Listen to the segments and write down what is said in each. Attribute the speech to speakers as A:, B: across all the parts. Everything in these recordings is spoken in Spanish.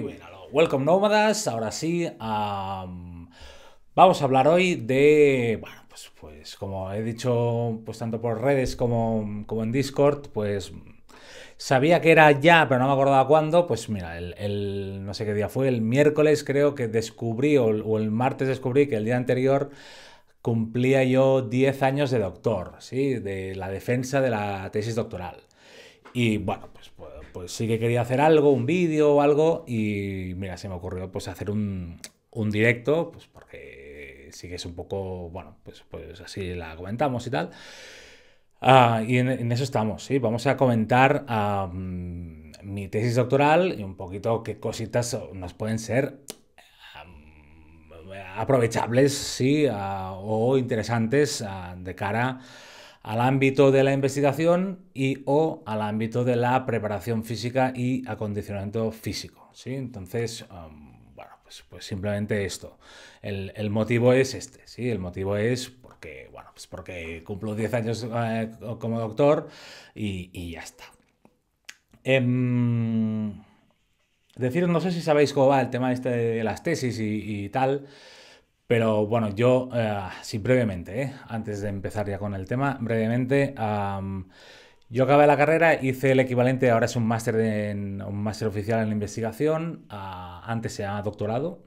A: bueno, welcome nómadas, ahora sí, vamos a hablar hoy de, bueno, pues, pues como he dicho, pues tanto por redes como, como en Discord, pues sabía que era ya, pero no me acordaba cuándo, pues mira, el, no sé qué día fue, el miércoles creo que descubrí, o, el martes descubrí que el día anterior cumplía yo 10 años de doctor, ¿sí? De la defensa de la tesis doctoral. Y bueno, pues sí que quería hacer algo, un vídeo o algo, y mira, se me ocurrió pues hacer un, directo, pues porque sí que es un poco, bueno, pues, pues así la comentamos y tal. Ah, y en, eso estamos, sí, vamos a comentar mi tesis doctoral y un poquito qué cositas nos pueden ser aprovechables, sí, ah, o interesantes ah, de cara al ámbito de la investigación y o al ámbito de la preparación física y acondicionamiento físico. ¿sí? Entonces, bueno, pues, pues, simplemente esto. El, motivo es este, ¿sí? El motivo es porque, bueno, pues porque cumplo 10 años eh, como doctor y, ya está. Em, decir no sé si sabéis cómo va el tema este de las tesis y tal. Pero bueno, yo, eh, sí, brevemente, ¿eh? antes de empezar ya con el tema, brevemente, yo acabé la carrera, hice el equivalente, ahora es un máster, un máster oficial en investigación, antes se llama doctorado,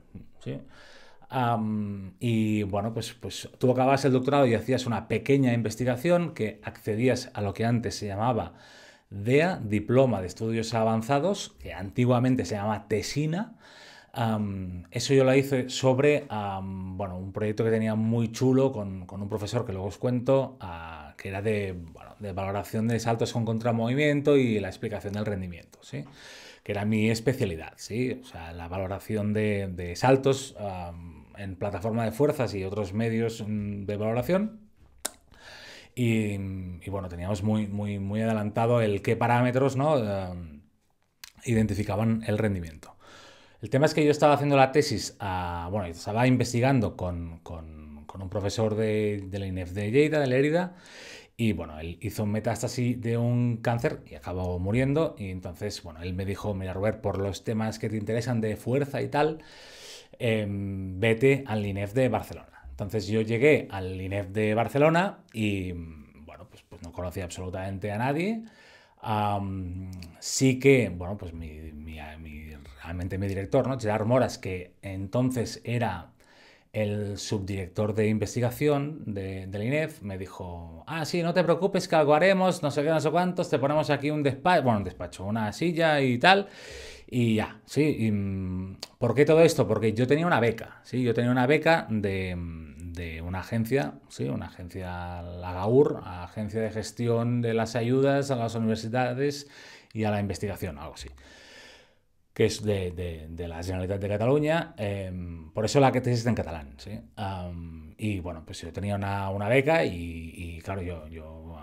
A: y bueno, pues, pues tú acababas el doctorado y hacías una pequeña investigación que accedías a lo que antes se llamaba DEA, Diploma de Estudios Avanzados, que antiguamente se llamaba Tesina, eso yo lo hice sobre bueno, un proyecto que tenía muy chulo con, un profesor que luego os cuento, ah, que era de, valoración de saltos con contramovimiento y la explicación del rendimiento, ¿sí? que era mi especialidad, ¿sí? la valoración de, saltos en plataforma de fuerzas y otros medios mm, de valoración. Y, bueno, teníamos muy, muy, muy adelantado el qué parámetros identificaban el rendimiento. El tema es que yo estaba haciendo la tesis, ah, bueno, estaba investigando con, con, un profesor de, la INEF de Lleida, de Lérida, y bueno, él hizo metástasis de un cáncer y acabó muriendo, y entonces, bueno, él me dijo, mira Robert, por los temas que te interesan de fuerza y tal, em, vete al INEF de Barcelona. Entonces yo llegué al INEF de Barcelona y, bueno, pues, pues, no conocía absolutamente a nadie. sí que, bueno, pues mi realmente mi director, ¿no? Gerard Moras, que entonces era el subdirector de investigación de, del INEF me dijo, ah, sí, no te preocupes, que algo haremos, no sé qué, no sé cuántos, te ponemos aquí un despacho, bueno, un despacho, una silla y tal, y ya, sí. Mm, ¿Por qué todo esto? Porque yo tenía una beca, sí, yo tenía una beca de, de una agencia, sí, una agencia, la GAUR, Agencia de Gestión de las Ayudas a las Universidades y a la Investigación, algo así que es de, de, de la Generalitat de Cataluña, em, por eso la que te en catalán. ¿sí? y em, bueno, pues yo tenía una, una beca y, claro, yo,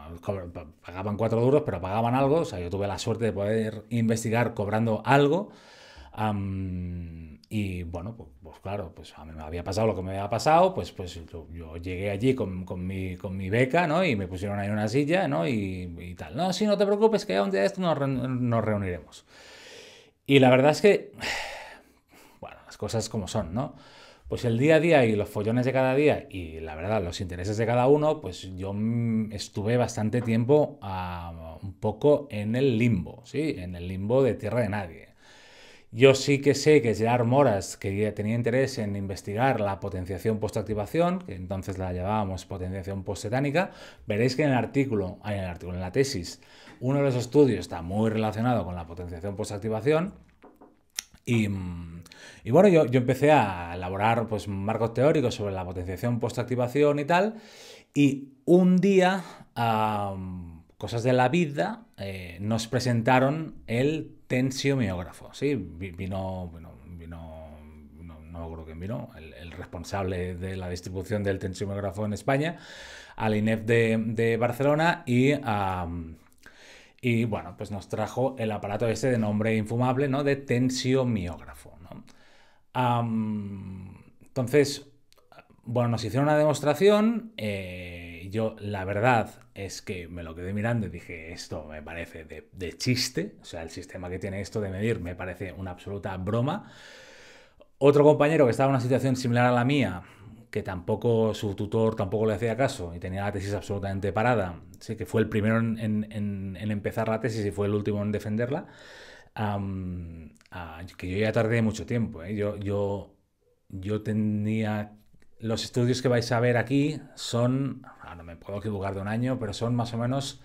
A: pagaban cuatro duros, pero pagaban algo, o sea, yo tuve la suerte de poder investigar cobrando algo. y em, bueno, pues, pues, claro, pues a mí me había pasado lo que me había pasado, pues, pues yo, llegué allí con, con, mi, con mi beca, ¿no? Y me pusieron ahí una silla, ¿no? Y, y tal. No, sí, no te preocupes, que un día de esto nos, nos reuniremos. Y la verdad es que, bueno, las cosas como son, ¿no? Pues el día a día y los follones de cada día y la verdad los intereses de cada uno, pues yo mm, estuve bastante tiempo ah, un poco en el limbo, ¿sí? En el limbo de tierra de nadie. Yo sí que sé que Gerard Moras, que tenía interés en investigar la potenciación postactivación, que entonces la llamábamos potenciación postsetánica. veréis que en el artículo, en el artículo, en la tesis, uno de los estudios está muy relacionado con la potenciación postactivación. Y, mm, y bueno, yo, empecé a elaborar pues, marcos teóricos sobre la potenciación postactivación y tal. Y un día, cosas de la vida, eh, nos presentaron el tensiomiógrafo. ¿sí? Vino, vino, no, creo que vino, el, responsable de la distribución del tensiomiógrafo en España, al INEF de, Barcelona y a y bueno, pues nos trajo el aparato ese de nombre infumable, ¿no? De tensiomiógrafo, ¿no? entonces, bueno, nos hicieron una demostración. Eh, yo, la verdad, es que me lo quedé mirando y dije, esto me parece de, chiste. O sea, el sistema que tiene esto de medir me parece una absoluta broma. Otro compañero que estaba en una situación similar a la mía que tampoco su tutor tampoco le hacía caso y tenía la tesis absolutamente parada, sí, que fue el primero en, empezar la tesis y fue el último en defenderla, que yo ya tardé mucho tiempo. ¿eh? Yo, yo, yo tenía... Los estudios que vais a ver aquí son, ah, no me puedo equivocar de un año, pero son más o menos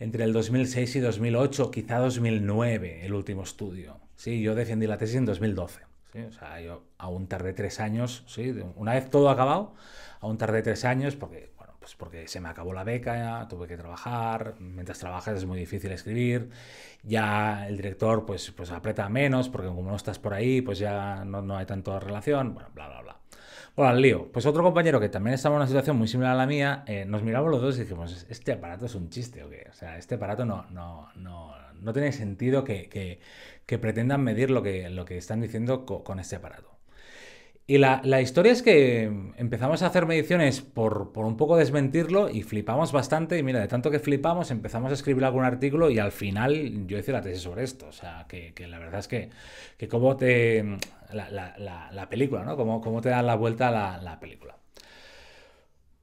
A: entre el 2006 y 2008, quizá 2009, el último estudio. Sí, yo defendí la tesis en 2012. ¿sí? O sea, yo aún tardé tres años, ¿sí? una vez todo acabado, aún tardé tres años porque, bueno, pues porque se me acabó la beca, tuve que trabajar, mientras trabajas es muy difícil escribir, ya el director pues, pues aprieta menos porque como no estás por ahí, pues ya no, hay tanta relación, bueno, bla, bla, bla. Hola, lío. Pues otro compañero que también estaba en una situación muy similar a la mía, eh, nos miramos los dos y dijimos, este aparato es un chiste, ¿o qué? O sea, este aparato no, no, no, no tiene sentido que, pretendan medir lo que, lo que están diciendo con este aparato. Y la, historia es que empezamos a hacer mediciones por, un poco desmentirlo y flipamos bastante. Y mira, de tanto que flipamos, empezamos a escribir algún artículo y al final yo hice la tesis sobre esto. O sea, que, la verdad es que, que cómo te. La, película, ¿no? Cómo, te da la vuelta la, película.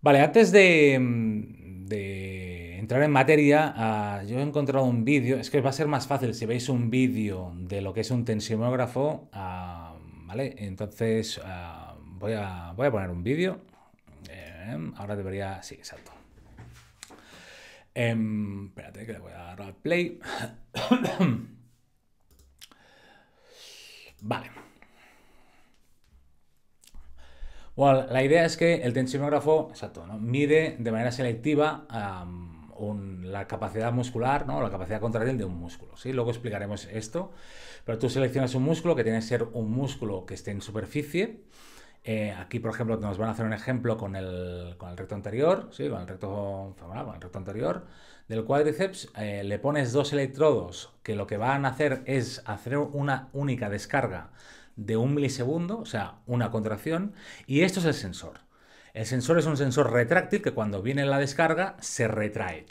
A: Vale, antes de, de entrar en materia, ah, yo he encontrado un vídeo. Es que va a ser más fácil si veis un vídeo de lo que es un tensiomógrafo. Ah, entonces ah, voy, a, poner un vídeo. Em, ahora debería... Sí, exacto. Em, espérate que le voy a dar play. vale. Bueno, la idea es que el tensionógrafo, exacto, mide de manera selectiva la capacidad muscular, ¿no? la capacidad contraria de un músculo. ¿sí? Luego explicaremos esto. Pero tú seleccionas un músculo que tiene que ser un músculo que esté en superficie. Eh, aquí, por ejemplo, nos van a hacer un ejemplo con el, recto anterior, ¿sí? con, el recto el anterior del cuádriceps. Eh, le pones dos electrodos que lo que van a hacer es hacer una única descarga de un milisegundo, o sea, una contracción, y esto es el sensor. El sensor es un sensor retráctil que cuando viene la descarga se retrae,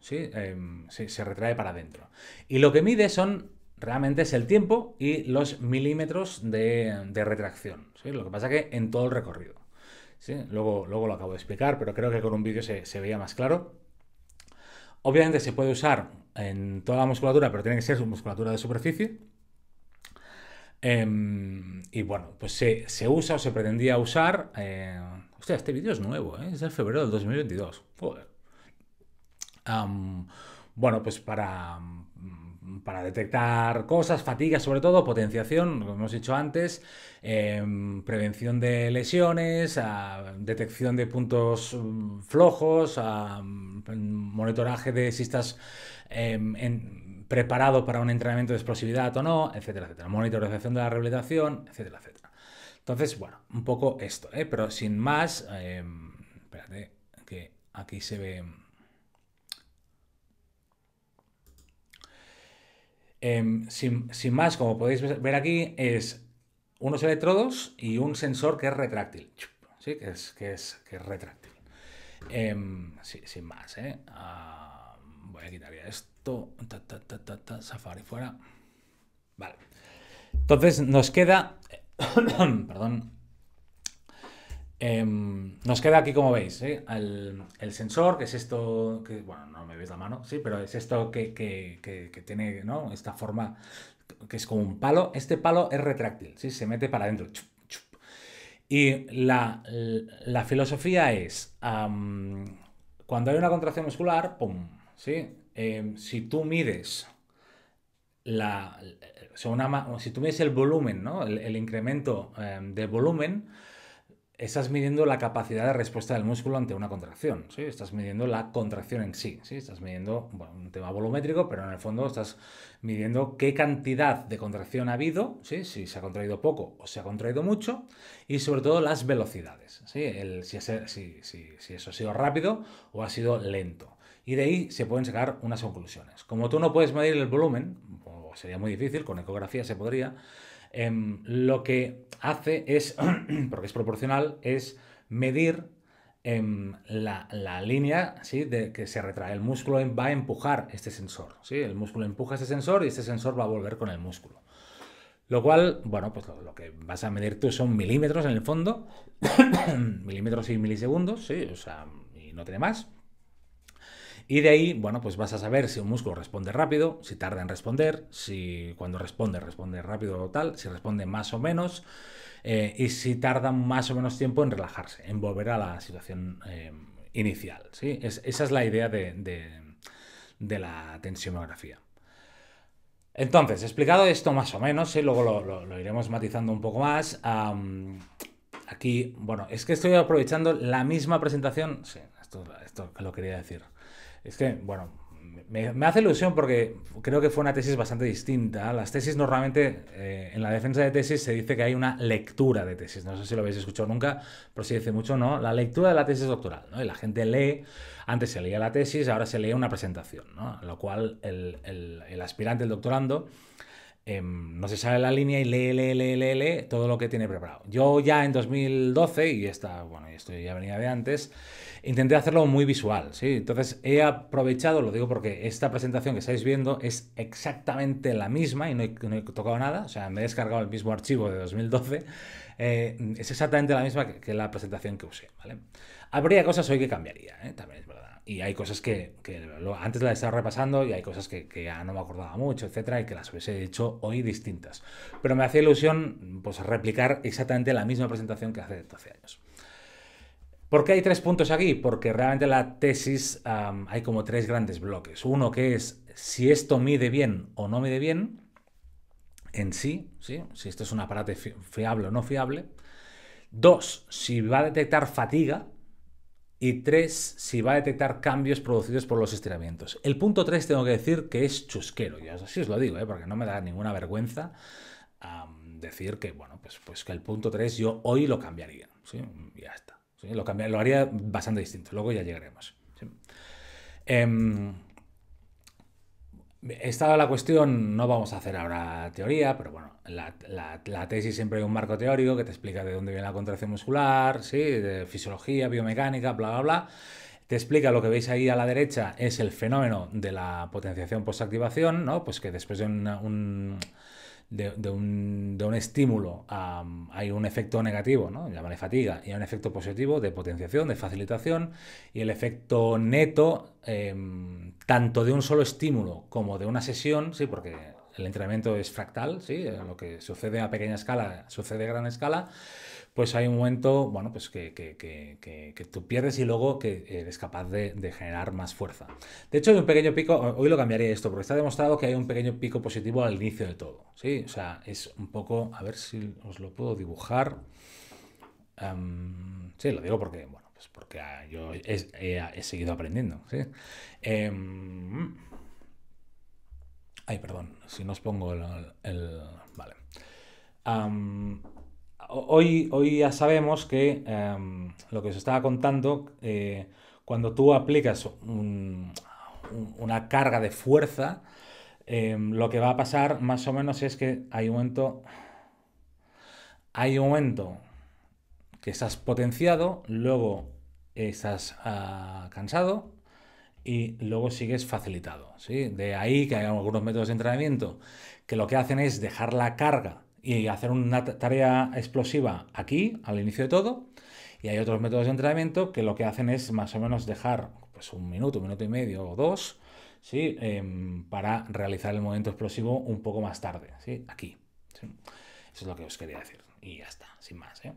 A: ¿sí? Em, se, se retrae para adentro. Y lo que mide son realmente es el tiempo y los milímetros de, retracción. Lo que pasa que en todo el recorrido. Luego, luego lo acabo de explicar, pero creo que con un vídeo se, veía más claro. Obviamente se puede usar en toda la musculatura, pero tiene que ser musculatura de superficie. Em, y bueno, pues se, usa o se pretendía usar. Eh, hostia, este vídeo es nuevo, ¿eh? es de febrero del 2022. Joder. bueno, pues para, para detectar cosas, fatiga sobre todo, potenciación, como hemos dicho antes, em, prevención de lesiones, a, detección de puntos mm, flojos, a, mm, monitoraje de si estás em, preparado para un entrenamiento de explosividad o no, etcétera, etcétera, monitorización de la rehabilitación, etcétera, etcétera. Entonces, bueno, un poco esto, ¿eh? pero sin más, em, espérate, que aquí se ve Em, sin, más, como podéis ver aquí, es unos electrodos y un sensor que es retráctil. Sí, que es, que es, que retráctil. Em, sin más, ¿eh? ah, voy a quitar ya esto. safari fuera. Vale. Entonces nos queda... Perdón. Em, nos queda aquí, como veis, eh, el, sensor, que es esto, que, bueno, no me veis la mano, pero es esto que, tiene esta forma, que es como un palo. Este palo es retráctil, ¿sí? se mete para adentro. Y la, filosofía es, cuando hay una contracción muscular, ¡pum! Em, si tú mides la, si tú mides el volumen, el, el incremento em, de volumen, estás midiendo la capacidad de respuesta del músculo ante una contracción, ¿sí? Estás midiendo la contracción en sí, ¿sí? Estás midiendo, bueno, un tema volumétrico, pero en el fondo estás midiendo qué cantidad de contracción ha habido, ¿sí? Si se ha contraído poco o se ha contraído mucho, y sobre todo las velocidades, El, si, eso ha sido rápido o ha sido lento. Y de ahí se pueden sacar unas conclusiones. Como tú no puedes medir el volumen, o sería muy difícil, con ecografía se podría, Em, lo que hace es, porque es proporcional, es medir em, la, línea de que se retrae. El músculo em, va a empujar este sensor. ¿sí? El músculo empuja este sensor y este sensor va a volver con el músculo. Lo cual, bueno, pues lo, lo que vas a medir tú son milímetros en el fondo, milímetros y milisegundos, y no tiene más. Y de ahí, bueno, pues vas a saber si un músculo responde rápido, si tarda en responder, si cuando responde responde rápido o tal, si responde más o menos, eh, y si tarda más o menos tiempo en relajarse, en volver a la situación eh, inicial. ¿sí? esa es la idea de, la tensiomografía. Entonces, explicado esto más o menos, y ¿eh? luego lo, iremos matizando un poco más. aquí, bueno, es que estoy aprovechando la misma presentación. Sí, esto, esto lo quería decir. Es que, bueno, me, hace ilusión porque creo que fue una tesis bastante distinta. Las tesis normalmente, eh, en la defensa de tesis se dice que hay una lectura de tesis. No sé si lo habéis escuchado nunca, pero si dice mucho, ¿no? La lectura de la tesis doctoral, ¿no? Y la gente lee, antes se leía la tesis, ahora se lee una presentación, ¿no? Lo cual el, el aspirante, el doctorando, Em, no se sale la línea y lee, lee, lee, lee, lee todo lo que tiene preparado. Yo ya en 2012, y esta, bueno, esto ya venía de antes, intenté hacerlo muy visual, ¿sí? Entonces he aprovechado, lo digo porque esta presentación que estáis viendo es exactamente la misma y no he, tocado nada, o sea, me he descargado el mismo archivo de 2012, eh, es exactamente la misma que, la presentación que usé, ¿vale? Habría cosas hoy que cambiaría, ¿eh? también verdad y hay cosas que, antes las estaba repasando y hay cosas que, ya no me acordaba mucho, etcétera, y que las hubiese hecho hoy distintas. Pero me hace ilusión pues, replicar exactamente la misma presentación que hace 12 años. ¿Por qué hay tres puntos aquí? Porque realmente la tesis hay como tres grandes bloques. Uno que es si esto mide bien o no mide bien en sí, ¿sí? si esto es un aparato fiable o no fiable. Dos, si va a detectar fatiga, y tres, si va a detectar cambios producidos por los estiramientos. El punto tres tengo que decir que es chusquero, y así os lo digo, ¿eh? porque no me da ninguna vergüenza decir que, bueno, pues, pues que el punto tres yo hoy lo cambiaría. ya está. Lo, cambiaría, lo haría bastante distinto, luego ya llegaremos. ¿sí? Em, estaba la cuestión, no vamos a hacer ahora teoría, pero bueno, la, tesis siempre hay un marco teórico que te explica de dónde viene la contracción muscular, ¿sí? de fisiología, biomecánica, bla, bla, bla. Te explica lo que veis ahí a la derecha es el fenómeno de la potenciación postactivación, ¿no? Pues que después de un, de, un, de, un, estímulo hay un efecto negativo, ¿no? Llámale fatiga, y hay un efecto positivo de potenciación, de facilitación, y el efecto neto em, tanto de un solo estímulo como de una sesión, sí, porque el entrenamiento es fractal, sí, eh, lo que sucede a pequeña escala sucede a gran escala, pues hay un momento, bueno, pues que, tú pierdes y luego que eres capaz de, generar más fuerza. De hecho, hay un pequeño pico, hoy lo cambiaría esto, porque está demostrado que hay un pequeño pico positivo al inicio de todo, sí, o sea, es un poco, a ver si os lo puedo dibujar. Em, sí, lo digo porque, Ah, yo he, seguido aprendiendo. ¿sí? Em, ay, perdón, si no os pongo el... vale. hoy, hoy ya sabemos que em, lo que os estaba contando, eh, cuando tú aplicas una carga de fuerza, em, lo que va a pasar más o menos es que hay un momento... Hay un momento que estás potenciado, luego estás ah, cansado y luego sigues facilitado. ¿sí? De ahí que hay algunos métodos de entrenamiento que lo que hacen es dejar la carga y hacer una tarea explosiva aquí, al inicio de todo. Y hay otros métodos de entrenamiento que lo que hacen es más o menos dejar pues, un minuto, un minuto y medio o dos ¿sí? Em, para realizar el movimiento explosivo un poco más tarde, ¿sí? aquí. Eso es lo que os quería decir. Y ya está, sin más. ¿eh?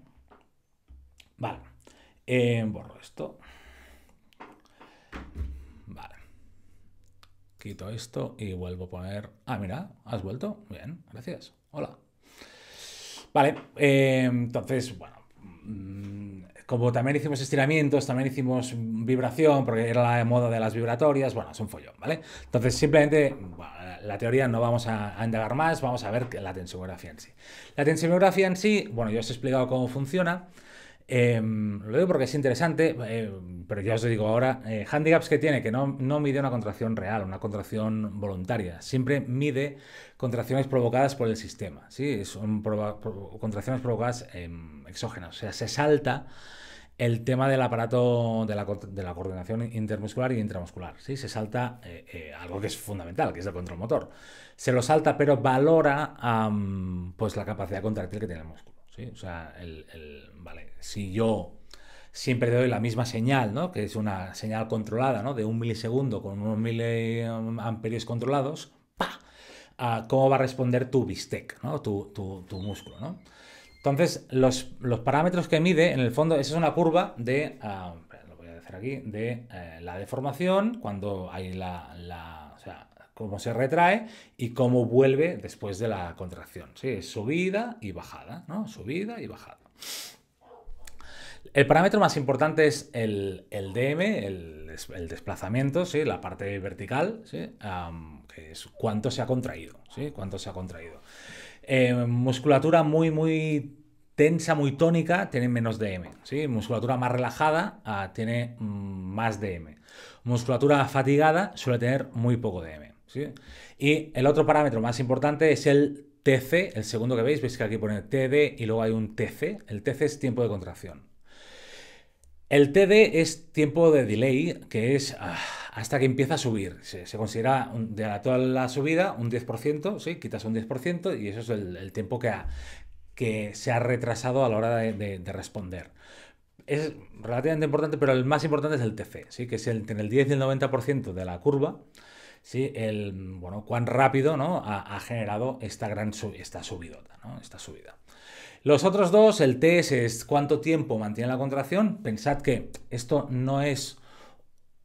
A: Vale. Eh, borro esto. Vale. Quito esto y vuelvo a poner... Ah, mira, has vuelto. Bien, gracias. Hola. Vale, eh, entonces, bueno... Mm, como también hicimos estiramientos, también hicimos vibración, porque era la moda de las vibratorias, bueno, es un follón, ¿vale? Entonces, simplemente, la teoría no vamos a, a indagar más, vamos a ver la tensiografía en sí. La tensiografía en sí, bueno, yo os he explicado cómo funciona. Em, lo digo porque es interesante, eh, pero ya os digo ahora, eh, handicaps que tiene, que no, no, mide una contracción real, una contracción voluntaria, siempre mide contracciones provocadas por el sistema, ¿sí? son contracciones provocadas em, exógenas, o sea, se salta el tema del aparato de la, coordinación intermuscular y intramuscular, ¿sí? se salta eh, algo que es fundamental, que es el control motor, se lo salta pero valora pues la capacidad contractil que tiene el músculo. O sea, si yo siempre doy la misma señal, que es una señal controlada ¿no? de un milisegundo con unos miliamperios controlados, ¡pa! Ah, ¿Cómo va a responder tu bistec, tu, músculo? Entonces, los, los, parámetros que mide, en el fondo, esa es una curva de, ah, lo voy a decir aquí, de eh, la deformación, cuando hay la cómo se retrae y cómo vuelve después de la contracción. ¿sí? subida y bajada, Subida y bajada. El parámetro más importante es el, DM, el, desplazamiento, ¿sí? la parte vertical, que es cuánto se ha contraído. ¿sí? Cuánto se ha contraído. Eh, musculatura muy, muy tensa, muy tónica, tiene menos DM. ¿sí? Musculatura más relajada ah, tiene mm, más DM. Musculatura fatigada suele tener muy poco DM. Y el otro parámetro más importante es el TC, el segundo que veis, veis que aquí pone TD y luego hay un TC. El TC es tiempo de contracción. El TD es tiempo de delay, que es ah, hasta que empieza a subir. Se, considera de la, toda la subida un 10%, quitas un 10% y eso es el, tiempo que, ha, que se ha retrasado a la hora de, responder. Es relativamente importante, pero el más importante es el TC, ¿sí? que es el, entre el 10 y el 90% de la curva. ¿sí? El, bueno, cuán rápido ¿no? ha, generado esta gran esta subidota, esta subida. Los otros dos, el TS es cuánto tiempo mantiene la contracción. Pensad que esto no es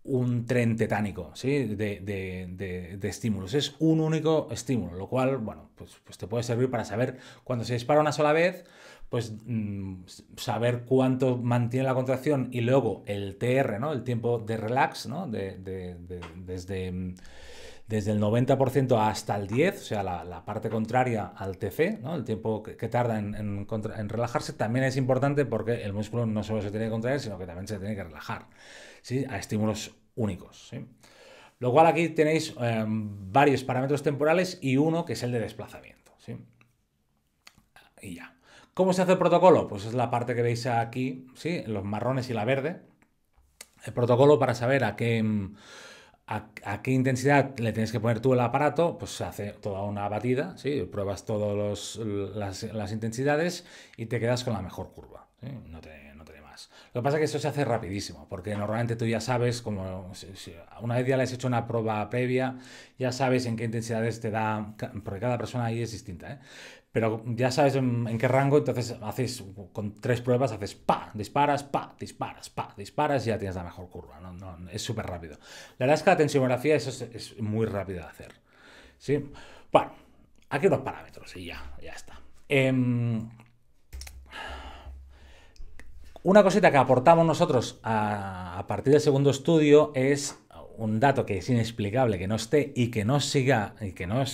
A: un tren tetánico ¿sí? de, estímulos. Es un único estímulo, lo cual, bueno, pues, pues, te puede servir para saber cuando se dispara una sola vez, pues mm, saber cuánto mantiene la contracción y luego el TR, ¿no? El tiempo de relax, ¿no? desde, mm, desde el 90% hasta el 10%, o sea, la, parte contraria al TC, ¿no? El tiempo que, tarda en, relajarse también es importante porque el músculo no solo se tiene que contraer, sino que también se tiene que relajar, ¿sí? A estímulos únicos, Lo cual aquí tenéis em, varios parámetros temporales y uno que es el de desplazamiento, Y ya. ¿Cómo se hace el protocolo? Pues es la parte que veis aquí, sí, los marrones y la verde. El protocolo para saber a qué, mm, a, qué intensidad le tienes que poner tú el aparato, pues se hace toda una batida, ¿sí? pruebas todas las, intensidades y te quedas con la mejor curva. No, te, más. Lo que pasa es que eso se hace rapidísimo, porque normalmente tú ya sabes, como una vez ya le has hecho una prueba previa, ya sabes en qué intensidades te da, porque cada persona ahí es distinta, ¿eh? pero ya sabes en, qué rango, entonces haces con tres pruebas, haces pa, disparas, pa, disparas, pa, disparas y ya tienes la mejor curva, es súper rápido. La verdad es que la es, muy rápido de hacer, ¿sí? Bueno, aquí unos parámetros y ya, ya está. Em, una cosita que aportamos nosotros a, partir del segundo estudio es un dato que es inexplicable que no esté y que no siga y que no,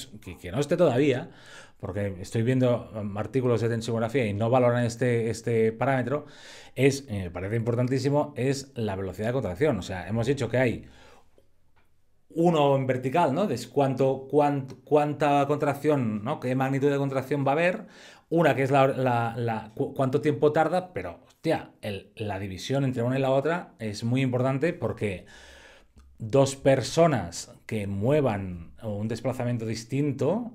A: que no esté todavía, porque estoy viendo um, artículos de tensiónografía y no valoran este, este parámetro, es, eh, me parece importantísimo, es la velocidad de contracción. O sea, hemos dicho que hay uno en vertical, ¿no? De cuánto, cuánta contracción, ¿no? ¿Qué magnitud de contracción va a haber? Una que es la, cuánto tiempo tarda, pero, hostia, la división entre una y la otra es muy importante porque dos personas que muevan un desplazamiento distinto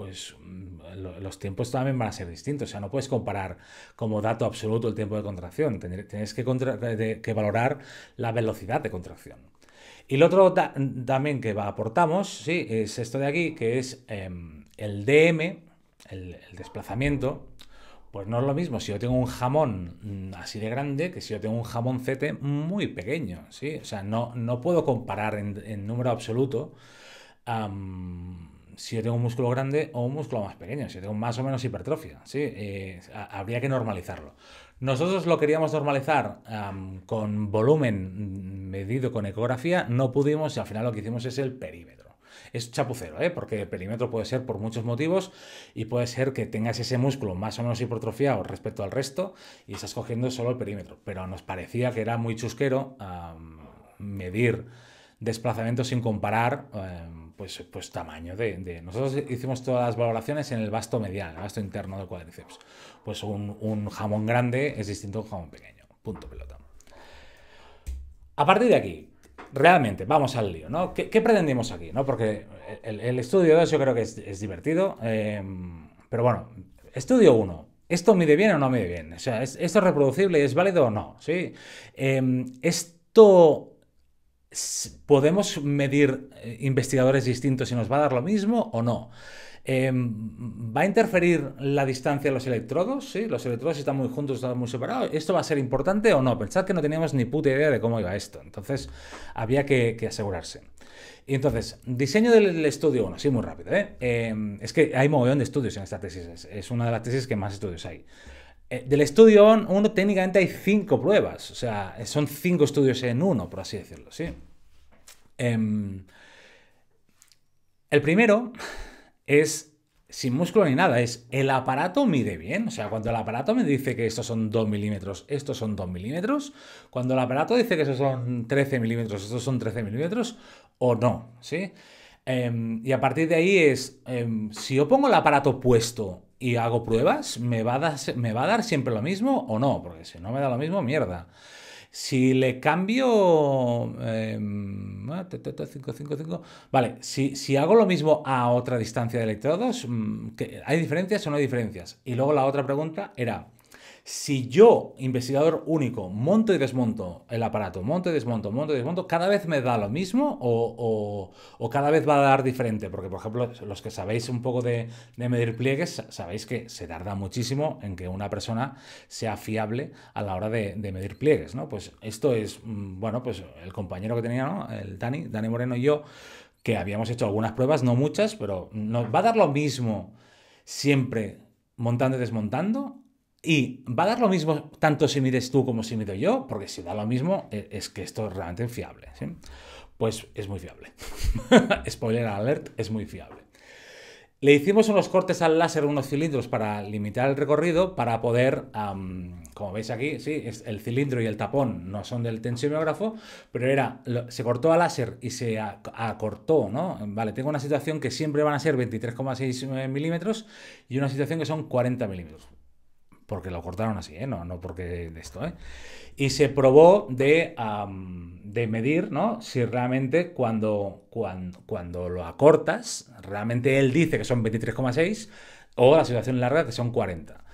A: pues mm, los tiempos también van a ser distintos. O sea, no puedes comparar como dato absoluto el tiempo de contracción. Tienes que, valorar la velocidad de contracción. Y lo otro también que aportamos, sí, es esto de aquí, que es em, el DM, el, desplazamiento. Pues no es lo mismo si yo tengo un jamón mm, así de grande que si yo tengo un jamón CT muy pequeño, ¿sí? O sea, no, no puedo comparar en, número absoluto si yo tengo un músculo grande o un músculo más pequeño, si tengo más o menos hipertrofia, ¿sí? Eh, habría que normalizarlo. Nosotros lo queríamos normalizar con volumen medido con ecografía, no pudimos y al final lo que hicimos es el perímetro es chapucero, ¿eh? porque el perímetro puede ser por muchos motivos y puede ser que tengas ese músculo más o menos hipertrofiado respecto al resto y estás cogiendo solo el perímetro. Pero nos parecía que era muy chusquero medir desplazamientos sin comparar. Em, pues, pues, tamaño de, Nosotros hicimos todas las valoraciones en el vasto medial, el vasto interno del cuádriceps. Pues un, jamón grande es distinto a un jamón pequeño. Punto pelota. A partir de aquí, realmente, vamos al lío, ¿no? ¿Qué, pretendimos aquí? ¿no? Porque el, estudio 2 yo creo que es, divertido, em, pero bueno, estudio 1. ¿Esto mide bien o no mide bien? O sea, ¿esto es reproducible y es válido o no? ¿Sí? Em, ¿Esto ¿Podemos medir eh, investigadores distintos y nos va a dar lo mismo o no? Em, ¿Va a interferir la distancia de los electrodos? ¿Sí? ¿Los electrodos están muy juntos, están muy separados? ¿Esto va a ser importante o no? Pensad que no teníamos ni puta idea de cómo iba esto. Entonces, había que, asegurarse. Y entonces, diseño del estudio 1, sí, muy rápido. ¿eh? Em, es que hay montón de estudios en esta tesis. es una de las tesis que más estudios hay. Eh, del estudio ON, uno técnicamente hay cinco pruebas, o sea, son cinco estudios en uno, por así decirlo, ¿sí? Em, el primero es, sin músculo ni nada, es el aparato mide bien, o sea, cuando el aparato me dice que estos son 2 milímetros, estos son 2 milímetros, cuando el aparato dice que estos son 13 milímetros, estos son 13 milímetros, o no, ¿sí? Em, y a partir de ahí es, em, si yo pongo el aparato puesto y hago pruebas, ¿me va, a dar, ¿me va a dar siempre lo mismo o no? Porque si no me da lo mismo, mierda. Si le cambio... Em, ah, vale, si, si, hago lo mismo a otra distancia de electrodos, mm, ¿hay diferencias o no hay diferencias? Y luego la otra pregunta era, si yo, investigador único, monto y desmonto el aparato, monto y desmonto, monto y desmonto, cada vez me da lo mismo o, cada vez va a dar diferente. Porque, por ejemplo, los que sabéis un poco de, medir pliegues, sabéis que se tarda muchísimo en que una persona sea fiable a la hora de, medir pliegues, ¿no? Pues esto es, mm, bueno, pues el compañero que tenía, ¿no? El Dani, Dani Moreno y yo, que habíamos hecho algunas pruebas, no muchas, pero nos va a dar lo mismo siempre montando y desmontando y va a dar lo mismo tanto si mides tú como si mido yo, porque si da lo mismo e, es que esto es realmente fiable. Pues es muy fiable. Spoiler alert, es muy fiable. Le hicimos unos cortes al láser, unos cilindros para limitar el recorrido, para poder, como veis aquí, sí, es el cilindro y el tapón no son del tensiómetro, pero era, se cortó al láser y se acortó, ¿no? Vale, tengo una situación que siempre van a ser 23,6 milímetros y una situación que son 40 milímetros porque lo cortaron así, ¿eh? no, no porque de esto. ¿eh? Y se probó de, medir ¿no? si realmente cuando, cuando, cuando lo acortas, realmente él dice que son 23,6 o la situación larga que son 40.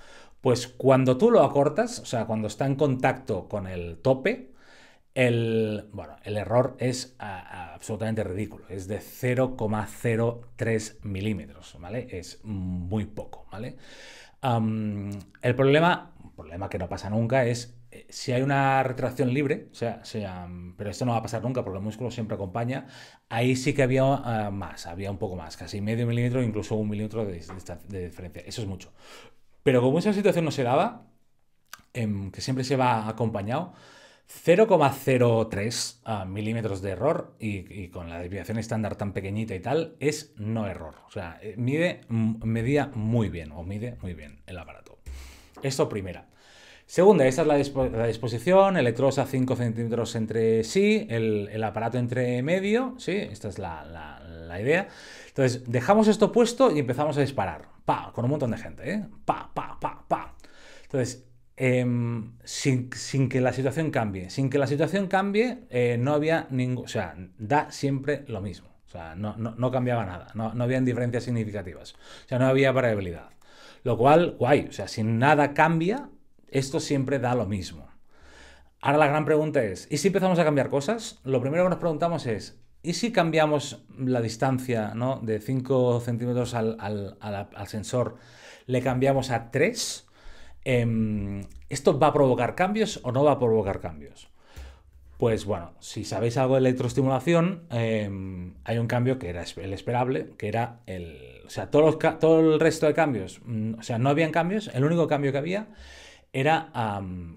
A: Pues cuando tú lo acortas, o sea, cuando está en contacto con el tope, el, bueno, el error es absolutamente ridículo, es de 0,03 milímetros, ¿vale? Es muy poco, ¿vale? el problema, problema que no pasa nunca, es eh, si hay una retracción libre, sea, pero esto no va a pasar nunca porque el músculo siempre acompaña, ahí sí que había ah, más, había un poco más, casi medio milímetro, incluso un milímetro de, de diferencia, eso es mucho. Pero como esa situación no se daba, em, que siempre se va acompañado, 0,03 ah, milímetros de error y, con la desviación estándar tan pequeñita y tal, es no error. O sea, eh, mide, medía muy bien o mide muy bien el aparato. Esto primera. Segunda, esta es la, disposición, electrosa a 5 centímetros entre sí, el, aparato entre medio, ¿sí? Esta es la, idea. Entonces, dejamos esto puesto y empezamos a disparar. Pa, con un montón de gente, ¿eh? Pa, pa, pa, pa. Entonces, Em, sin, que la situación cambie. Sin que la situación cambie, eh, no había ningún. O sea, da siempre lo mismo. O sea, no, cambiaba nada. No, habían diferencias significativas. O sea, no había variabilidad. Lo cual, guay. O sea, si nada cambia, esto siempre da lo mismo. Ahora la gran pregunta es: ¿y si empezamos a cambiar cosas? Lo primero que nos preguntamos es: ¿y si cambiamos la distancia de 5 centímetros al sensor? ¿Le cambiamos a 3? Em, ¿esto va a provocar cambios o no va a provocar cambios? Pues bueno, si sabéis algo de electroestimulación, em, hay un cambio que era el esperable, que era el. O sea, todo, el resto de cambios, mm, o sea, no habían cambios, el único cambio que había era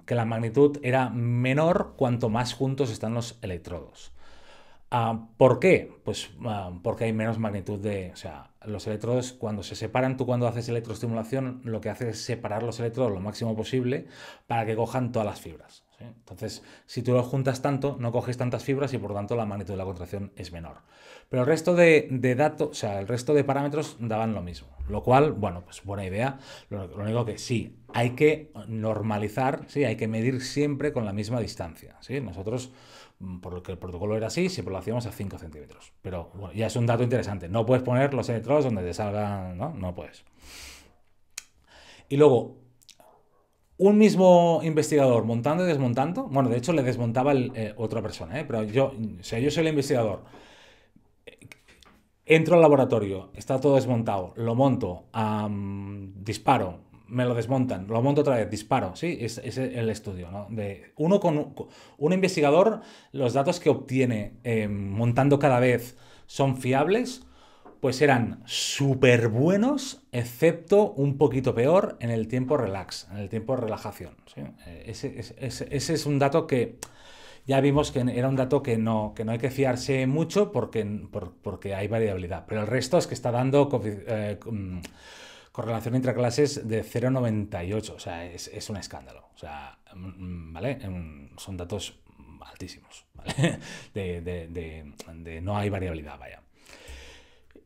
A: que la magnitud era menor cuanto más juntos están los electrodos. Ah, ¿Por qué? Pues ah, porque hay menos magnitud de... O sea, los electrodos cuando se separan, tú cuando haces electroestimulación, lo que haces es separar los electrodos lo máximo posible para que cojan todas las fibras. Entonces, si tú los juntas tanto, no coges tantas fibras y por tanto la magnitud de la contracción es menor. Pero el resto de, datos, o sea, el resto de parámetros daban lo mismo. Lo cual, bueno, pues buena idea. Lo, lo único que sí, hay que normalizar, sí, hay que medir siempre con la misma distancia. Nosotros Mm, por el protocolo era así, siempre lo hacíamos a 5 centímetros. Pero bueno, ya es un dato interesante. No puedes poner los electrodos donde te salgan, ¿no? No puedes. Y luego, un mismo investigador montando y desmontando, bueno, de hecho le desmontaba el, eh, otra persona, ¿eh? pero yo, si yo soy el investigador. Entro al laboratorio, está todo desmontado, lo monto, disparo, me lo desmontan, lo monto otra vez, disparo, ¿sí? Es, es el estudio, De uno con, un investigador, los datos que obtiene eh, montando cada vez son fiables, pues eran súper buenos, excepto un poquito peor en el tiempo relax, en el tiempo relajación. Eh, ese, es un dato que ya vimos que era un dato que no, que no hay que fiarse mucho porque, porque hay variabilidad, pero el resto es que está dando... Eh, mm, correlación entre clases de 0,98. O sea, es, un escándalo. O sea, mm, mm, ¿vale? Mm, son datos altísimos, ¿vale? De, de, no hay variabilidad, vaya.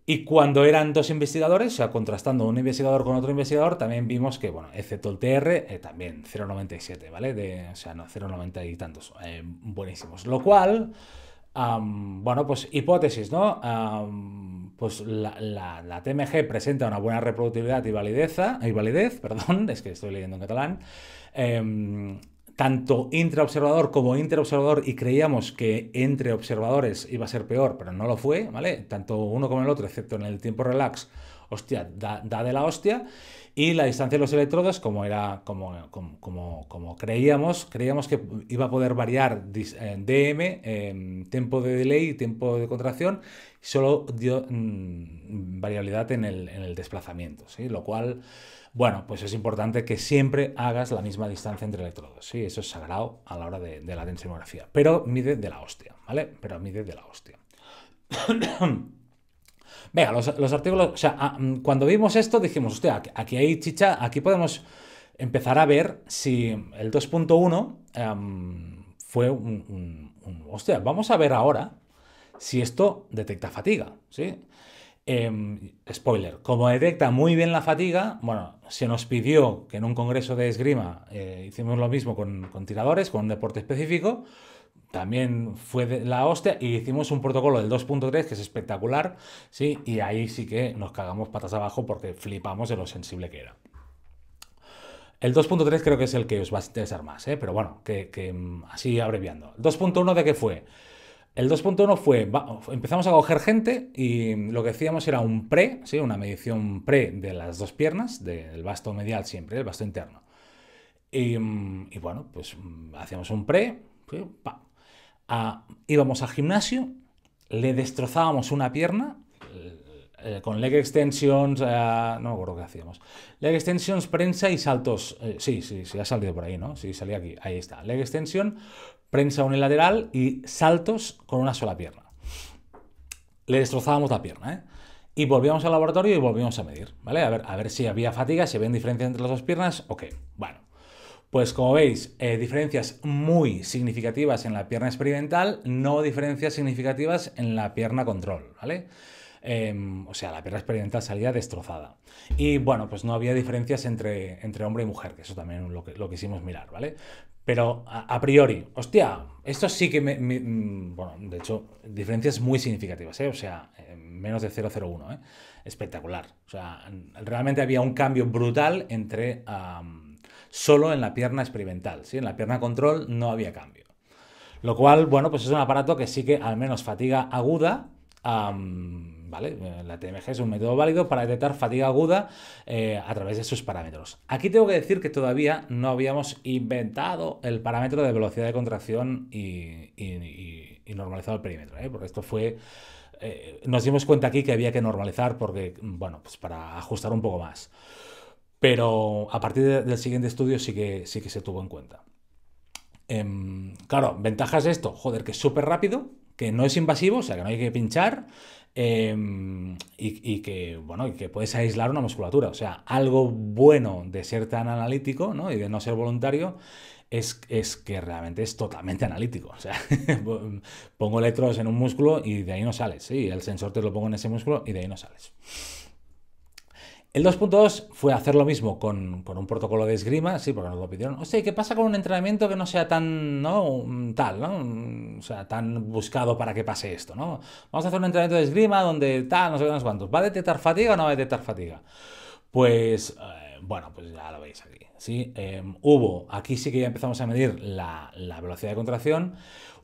A: Y cuando eran dos investigadores, o sea, contrastando un investigador con otro investigador, también vimos que, bueno, excepto el TR, eh, también 0,97, ¿vale? De, o sea, no, 0,90 y tantos. Eh, buenísimos. Lo cual, bueno, pues hipótesis, ¿no? pues la, la, TMG presenta una buena reproductividad y validez, y validez perdón, es que estoy leyendo en catalán, em, tanto intraobservador como interobservador y creíamos que entre observadores iba a ser peor, pero no lo fue, ¿vale? Tanto uno como el otro, excepto en el tiempo relax, hostia, da, de la hostia. Y la distancia de los electrodos, como era, como, como, como, creíamos, creíamos que iba a poder variar DM, eh, em, tiempo de delay, tiempo de contracción, solo dio mm, variabilidad en el, desplazamiento, lo cual, bueno, pues es importante que siempre hagas la misma distancia entre electrodos, ¿sí? eso es sagrado a la hora de, la densinografía, pero mide de la hostia, ¿vale? Pero mide de la hostia. Venga, los, artículos, o sea, ah, mm, cuando vimos esto dijimos, hostia, aquí hay chicha, aquí podemos empezar a ver si el 2.1 em, fue un, un, hostia, vamos a ver ahora si esto detecta fatiga, ¿sí? Em, spoiler, como detecta muy bien la fatiga, bueno, se nos pidió que en un congreso de esgrima eh, hicimos lo mismo con, con, tiradores, con un deporte específico, también fue de la hostia y hicimos un protocolo del 2.3 que es espectacular, ¿sí? Y ahí sí que nos cagamos patas abajo porque flipamos de lo sensible que era. El 2.3 creo que es el que os va a interesar más, ¿eh? pero bueno, que, que mm, así abreviando. 2.1 de qué fue? El 2.1 fue, empezamos a coger gente y lo que hacíamos era un pre, ¿sí? una medición pre de las dos piernas, del vasto medial siempre, el vasto interno. Y, bueno, pues mm, hacíamos un pre, ah, íbamos al gimnasio, le destrozábamos una pierna, eh, eh, con leg extensions, eh, no me acuerdo qué hacíamos. Leg extensions, prensa y saltos. sí, sí, sí, ha salido por ahí, ¿no? Sí, salía aquí. Ahí está. Leg extension, prensa unilateral y saltos con una sola pierna. Le destrozábamos la pierna, ¿eh? Y volvíamos al laboratorio y volvíamos a medir, ¿vale? A ver, a ver si había fatiga, si había diferencia entre las dos piernas Ok, Bueno, pues como veis, eh, diferencias muy significativas en la pierna experimental, no diferencias significativas en la pierna control, ¿vale? Em, o sea, la pierna experimental salía destrozada. Y bueno, pues no había diferencias entre, entre hombre y mujer, que eso también lo, que, lo quisimos mirar, ¿vale? Pero a, priori, hostia, esto sí que mm, Bueno, de hecho, diferencias muy significativas, ¿eh? O sea, eh, menos de 0,01, ¿eh? Espectacular. O sea, realmente había un cambio brutal entre... solo en la pierna experimental, ¿sí? En la pierna control no había cambio. Lo cual, bueno, pues es un aparato que sí que al menos fatiga aguda... Eh, la TMG es un método válido para detectar fatiga aguda eh, a través de sus parámetros. Aquí tengo que decir que todavía no habíamos inventado el parámetro de velocidad de contracción y, normalizado el perímetro, ¿eh? porque esto fue... nos dimos cuenta aquí que había que normalizar porque, bueno, pues para ajustar un poco más. Pero a partir del siguiente estudio sí que, sí que se tuvo en cuenta. Em, claro, ventajas de esto, joder, que es súper rápido, que no es invasivo, o sea, que no hay que pinchar, Em, y, que, bueno, y que puedes aislar una musculatura. O sea, algo bueno de ser tan analítico y de no ser voluntario es, es, que realmente es totalmente analítico. O sea, pongo electrodos en un músculo y de ahí no sales. Sí, el sensor te lo pongo en ese músculo y de ahí no sales. El 2.2 fue hacer lo mismo con, un protocolo de esgrima, sí, porque nos lo pidieron. O sea, ¿qué pasa con un entrenamiento que no sea tan, ¿no? Mm, tal, ¿no? Mm, o sea, tan buscado para que pase esto, ¿no? Vamos a hacer un entrenamiento de esgrima donde tal, no sé cuántos, ¿Va a detectar fatiga o no va a detectar fatiga? Pues, eh, bueno, pues ya lo veis aquí, ¿sí? Em, hubo, aquí sí que ya empezamos a medir la, la velocidad de contracción,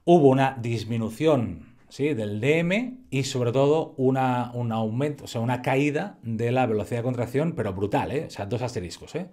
A: hubo una disminución del DM y sobre todo una, un aumento, o sea, una caída de la velocidad de contracción, pero brutal, ¿eh? o sea, dos asteriscos. ¿eh?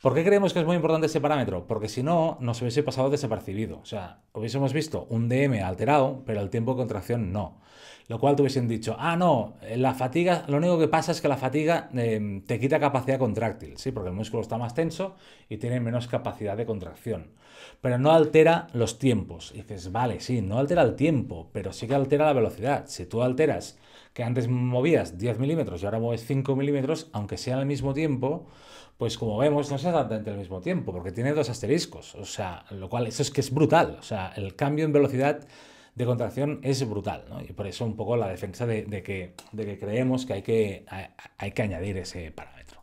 A: ¿Por qué creemos que es muy importante ese parámetro? Porque si no, nos hubiese pasado desapercibido. O sea, hubiésemos visto un DM alterado, pero el tiempo de contracción no. Lo cual te hubiesen dicho, ah, no, la fatiga, lo único que pasa es que la fatiga em, te quita capacidad contráctil, ¿sí? Porque el músculo está más tenso y tiene menos capacidad de contracción pero no altera los tiempos. dices, vale, sí, no altera el tiempo, pero sí que altera la velocidad. Si tú alteras que antes movías 10 milímetros y ahora mueves 5 milímetros, aunque sea al mismo tiempo, pues como vemos, no es exactamente al mismo tiempo, porque tiene dos asteriscos. O sea, lo cual, eso es que es brutal. O sea, el cambio en velocidad de contracción es brutal, ¿no? Y por eso un poco la defensa de, que, de que, creemos que hay que, hay, que añadir ese parámetro.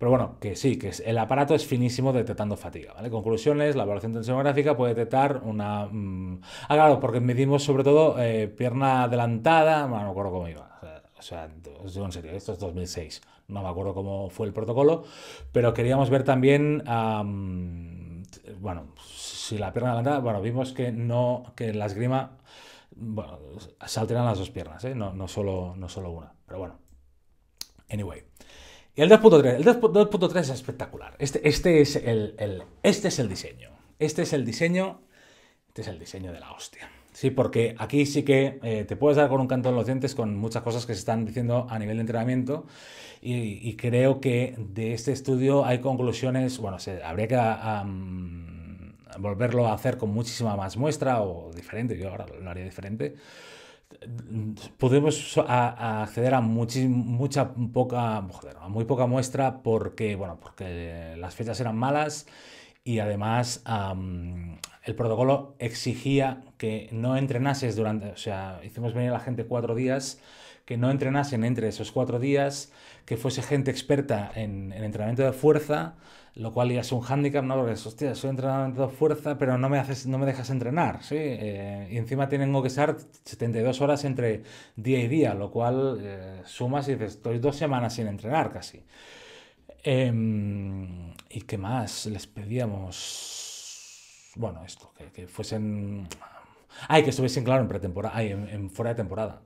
A: Pero bueno, que sí, que el aparato es finísimo detectando fatiga. ¿vale? Conclusiones, la evaluación tensionográfica puede detectar una... Mm, ah, claro, porque medimos sobre todo eh, pierna adelantada, no me acuerdo cómo iba. O sea, esto es 2006, no me acuerdo cómo fue el protocolo, pero queríamos ver también, bueno, si la pierna adelantada, bueno, vimos que no, que la esgrima, bueno, se alteran las dos piernas, ¿eh? no, no, no solo una, pero bueno. Anyway, y el 2.3, el 2.3 es espectacular. Este, este es el, este es el diseño. Este es el diseño. Este es el diseño de la hostia. Sí, porque aquí sí que eh, te puedes dar con un canto en los dientes con muchas cosas que se están diciendo a nivel de entrenamiento y, creo que de este estudio hay conclusiones, bueno, se, habría que volverlo a hacer con muchísima más muestra o diferente, yo ahora lo haría diferente, Pudimos a acceder a mucha poca, a muy poca muestra porque, bueno, porque las fechas eran malas y además el protocolo exigía que no entrenases durante, o sea, hicimos venir a la gente cuatro días, que no entrenasen entre esos cuatro días, que fuese gente experta en, en entrenamiento de fuerza, lo cual ya es un hándicap, ¿no? Porque, hostia, soy entrenamiento de fuerza, pero no me, haces, no me dejas entrenar, ¿sí? Eh, y encima tengo que estar 72 horas entre día y día, lo cual eh, sumas y dices, estoy dos semanas sin entrenar casi. Em, ¿Y qué más? Les pedíamos, bueno, esto, que, que fuesen... Ay, que estuviesen, claro, en pretemporada, ay, en fuera de temporada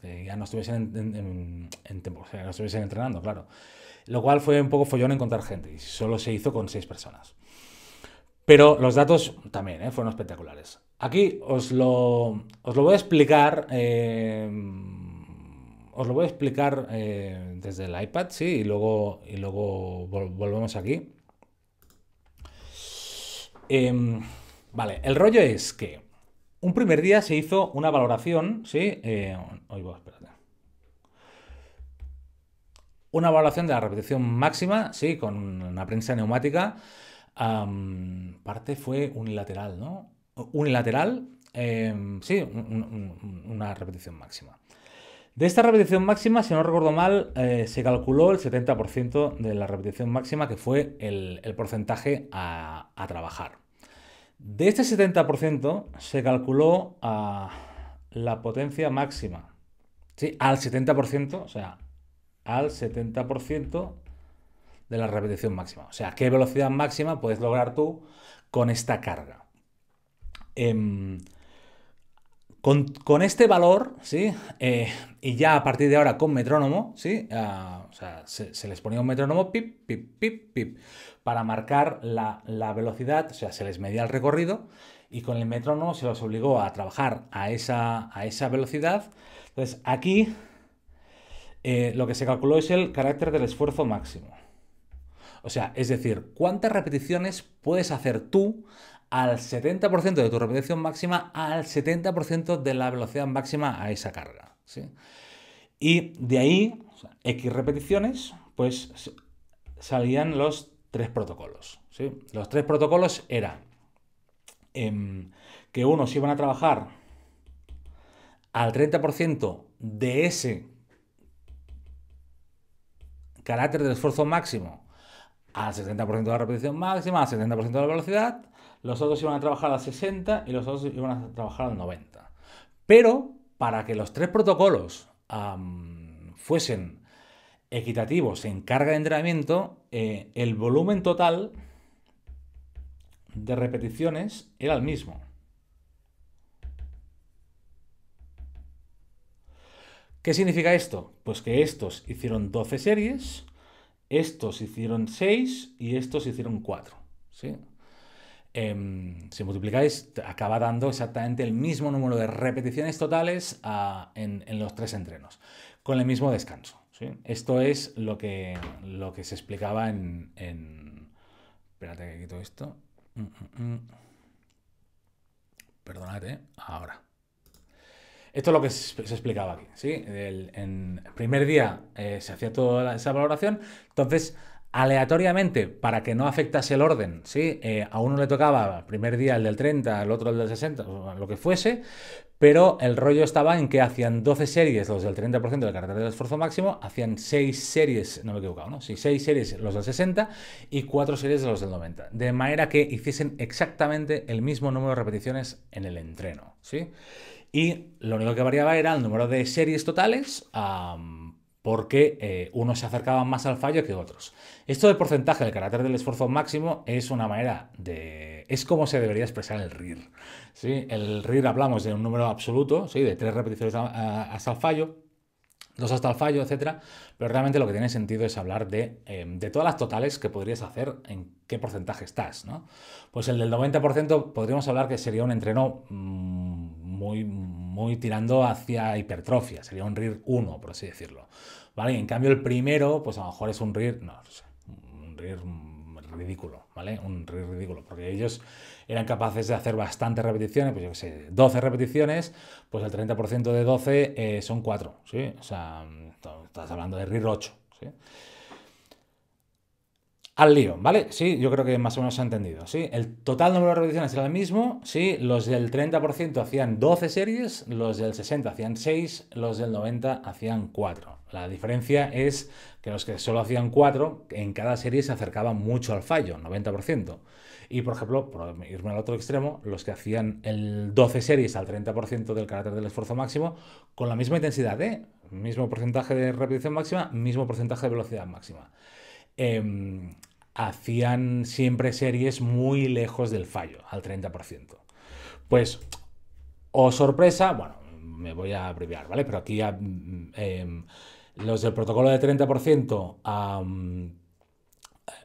A: que ya no estuviesen, en, en, estuviesen entrenando, claro. Lo cual fue un poco follón encontrar gente y solo se hizo con seis personas. Pero los datos también ¿eh? fueron espectaculares. Aquí os lo, os lo voy a explicar. Eh, os lo voy a explicar eh, desde el iPad, sí, y luego, y luego volvemos aquí. Em, vale, el rollo es que un primer día se hizo una valoración, ¿sí? Eh, una valoración de la repetición máxima, ¿sí? Con una prensa neumática. parte fue unilateral, ¿no? Unilateral, em, sí, una repetición máxima. De esta repetición máxima, si no recuerdo mal, eh, se calculó el 70% de la repetición máxima, que fue el, porcentaje a trabajar. De este 70% se calculó a la potencia máxima. Sí, al 70%, o sea, al 70% de la repetición máxima. O sea, ¿qué velocidad máxima puedes lograr tú con esta carga? Em, con, este valor, ¿sí? Eh, y ya a partir de ahora con metrónomo, ¿sí? Ah, se, les ponía un metrónomo pip, pip, pip, pip, para marcar la, velocidad, o sea, se les medía el recorrido y con el metrónomo se los obligó a trabajar a esa, a esa velocidad. Entonces, aquí eh, lo que se calculó es el carácter del esfuerzo máximo. O sea, es decir, cuántas repeticiones puedes hacer tú al 70% de tu repetición máxima al 70% de la velocidad máxima a esa carga. Y de ahí, X repeticiones, pues salían los tres protocolos. Los tres protocolos eran em, que unos iban a trabajar al 30% de ese carácter del esfuerzo máximo al 70% de la repetición máxima, al 70% de la velocidad, los otros iban a trabajar al 60 y los otros iban a trabajar al 90. Pero para que los tres protocolos fuesen equitativos en carga de entrenamiento, eh, el volumen total de repeticiones era el mismo. ¿Qué significa esto? Pues que estos hicieron 12 series, estos hicieron 6 y estos hicieron 4. ¿sí? Em, si multiplicáis, acaba dando exactamente el mismo número de repeticiones totales ah, en, los tres entrenos, con el mismo descanso. Esto es lo que, lo que se explicaba en, en... Espérate que quito esto. Mm, mm, mm. ¿eh? Ahora. Esto es lo que se explicaba aquí, ¿sí? El, en el primer día eh, se hacía toda esa valoración, entonces aleatoriamente para que no afectase el orden, eh, a uno le tocaba el primer día el del 30, al otro el del 60, lo que fuese, pero el rollo estaba en que hacían 12 series los del 30% del carácter de esfuerzo máximo, hacían 6 series, no me he equivocado, ¿no? Sí, 6 series los del 60 y 4 series los del 90, de manera que hiciesen exactamente el mismo número de repeticiones en el entreno, ¿sí? Y lo único que variaba era el número de series totales. a porque eh, unos se acercaban más al fallo que otros. Esto del porcentaje del carácter del esfuerzo máximo es una manera de... es como se debería expresar el RIR. ¿sí? El RIR hablamos de un número absoluto, ¿sí? de tres repeticiones hasta el fallo, dos hasta el fallo, etc. pero realmente lo que tiene sentido es hablar eh, de, todas las totales que podrías hacer, en qué porcentaje estás, ¿no? Pues el del 90% podríamos hablar que sería un entreno mm, muy, muy tirando hacia hipertrofia, sería un RIR 1, por así decirlo. ¿Vale? en cambio el primero, pues a lo mejor es un RIR, no, sé, un RIR ridículo, ¿vale? Un RIR ridículo, porque ellos eran capaces de hacer bastantes repeticiones, pues yo qué sé, 12 repeticiones, pues el 30% de 12 eh, son 4, ¿sí? O sea, estás hablando de RIR 8, al lío, ¿vale? Sí, yo creo que más o menos se ha entendido. Sí, el total número de repeticiones era el mismo. Sí, los del 30% hacían 12 series, los del 60 hacían 6, los del 90 hacían 4. La diferencia es que los que solo hacían 4 en cada serie se acercaban mucho al fallo, 90%. Y por ejemplo, por irme al otro extremo, los que hacían el 12 series al 30% del carácter del esfuerzo máximo con la misma intensidad, ¿eh? Mismo porcentaje de repetición máxima, mismo porcentaje de velocidad máxima. Em, hacían siempre series muy lejos del fallo, al 30%. Pues, o sorpresa, bueno, me voy a abreviar, ¿vale? Pero aquí mm, em, los del protocolo de 30%,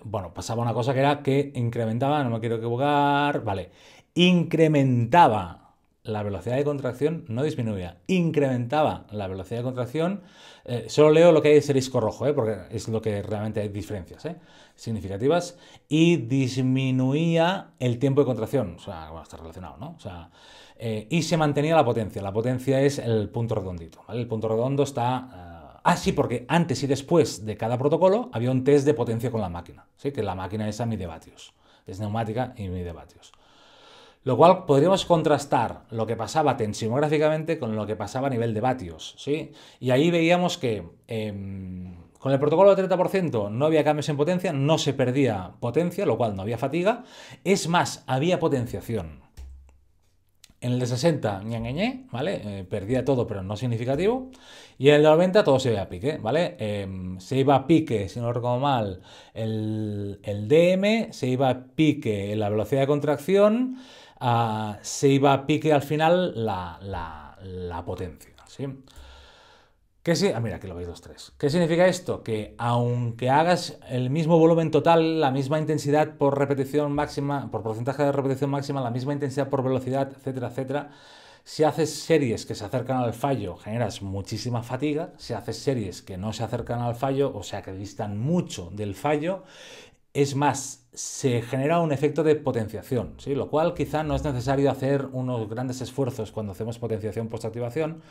A: bueno, pasaba una cosa que era que incrementaba, no me quiero equivocar, vale, incrementaba la velocidad de contracción no disminuía, incrementaba la velocidad de contracción. Eh, solo leo lo que hay en serisco disco rojo, eh, porque es lo que realmente hay diferencias eh, significativas. Y disminuía el tiempo de contracción. O sea, está relacionado, ¿no? O sea, eh, y se mantenía la potencia. La potencia es el punto redondito. El punto redondo está. Ah, sí, porque antes y después de cada protocolo había un test de potencia con la máquina, ¿sí? que la máquina esa mide vatios, es neumática y mide vatios. Lo cual podríamos contrastar lo que pasaba tensimográficamente con lo que pasaba a nivel de vatios, ¿sí? Y ahí veíamos que em, con el protocolo de 30% no había cambios en potencia, no se perdía potencia, lo cual no había fatiga. Es más, había potenciación. En el de 60, ñe, ¿vale? Eh, perdía todo, pero no significativo. Y en el de 90 todo se iba a pique, ¿vale? Em, se iba a pique, si no recuerdo mal, el, el DM, se iba a pique en la velocidad de contracción Ah, se iba a pique al final la, potencia. ¿sí? ¿Qué ah, mira, lo veis los ¿Qué significa esto? Que aunque hagas el mismo volumen total, la misma intensidad por repetición máxima, por porcentaje de repetición máxima, la misma intensidad por velocidad, etcétera, etcétera, si haces series que se acercan al fallo, generas muchísima fatiga. Si haces series que no se acercan al fallo, o sea, que distan mucho del fallo, es más, se genera un efecto de potenciación, ¿sí? lo cual quizá no es necesario hacer unos grandes esfuerzos cuando hacemos potenciación postactivación,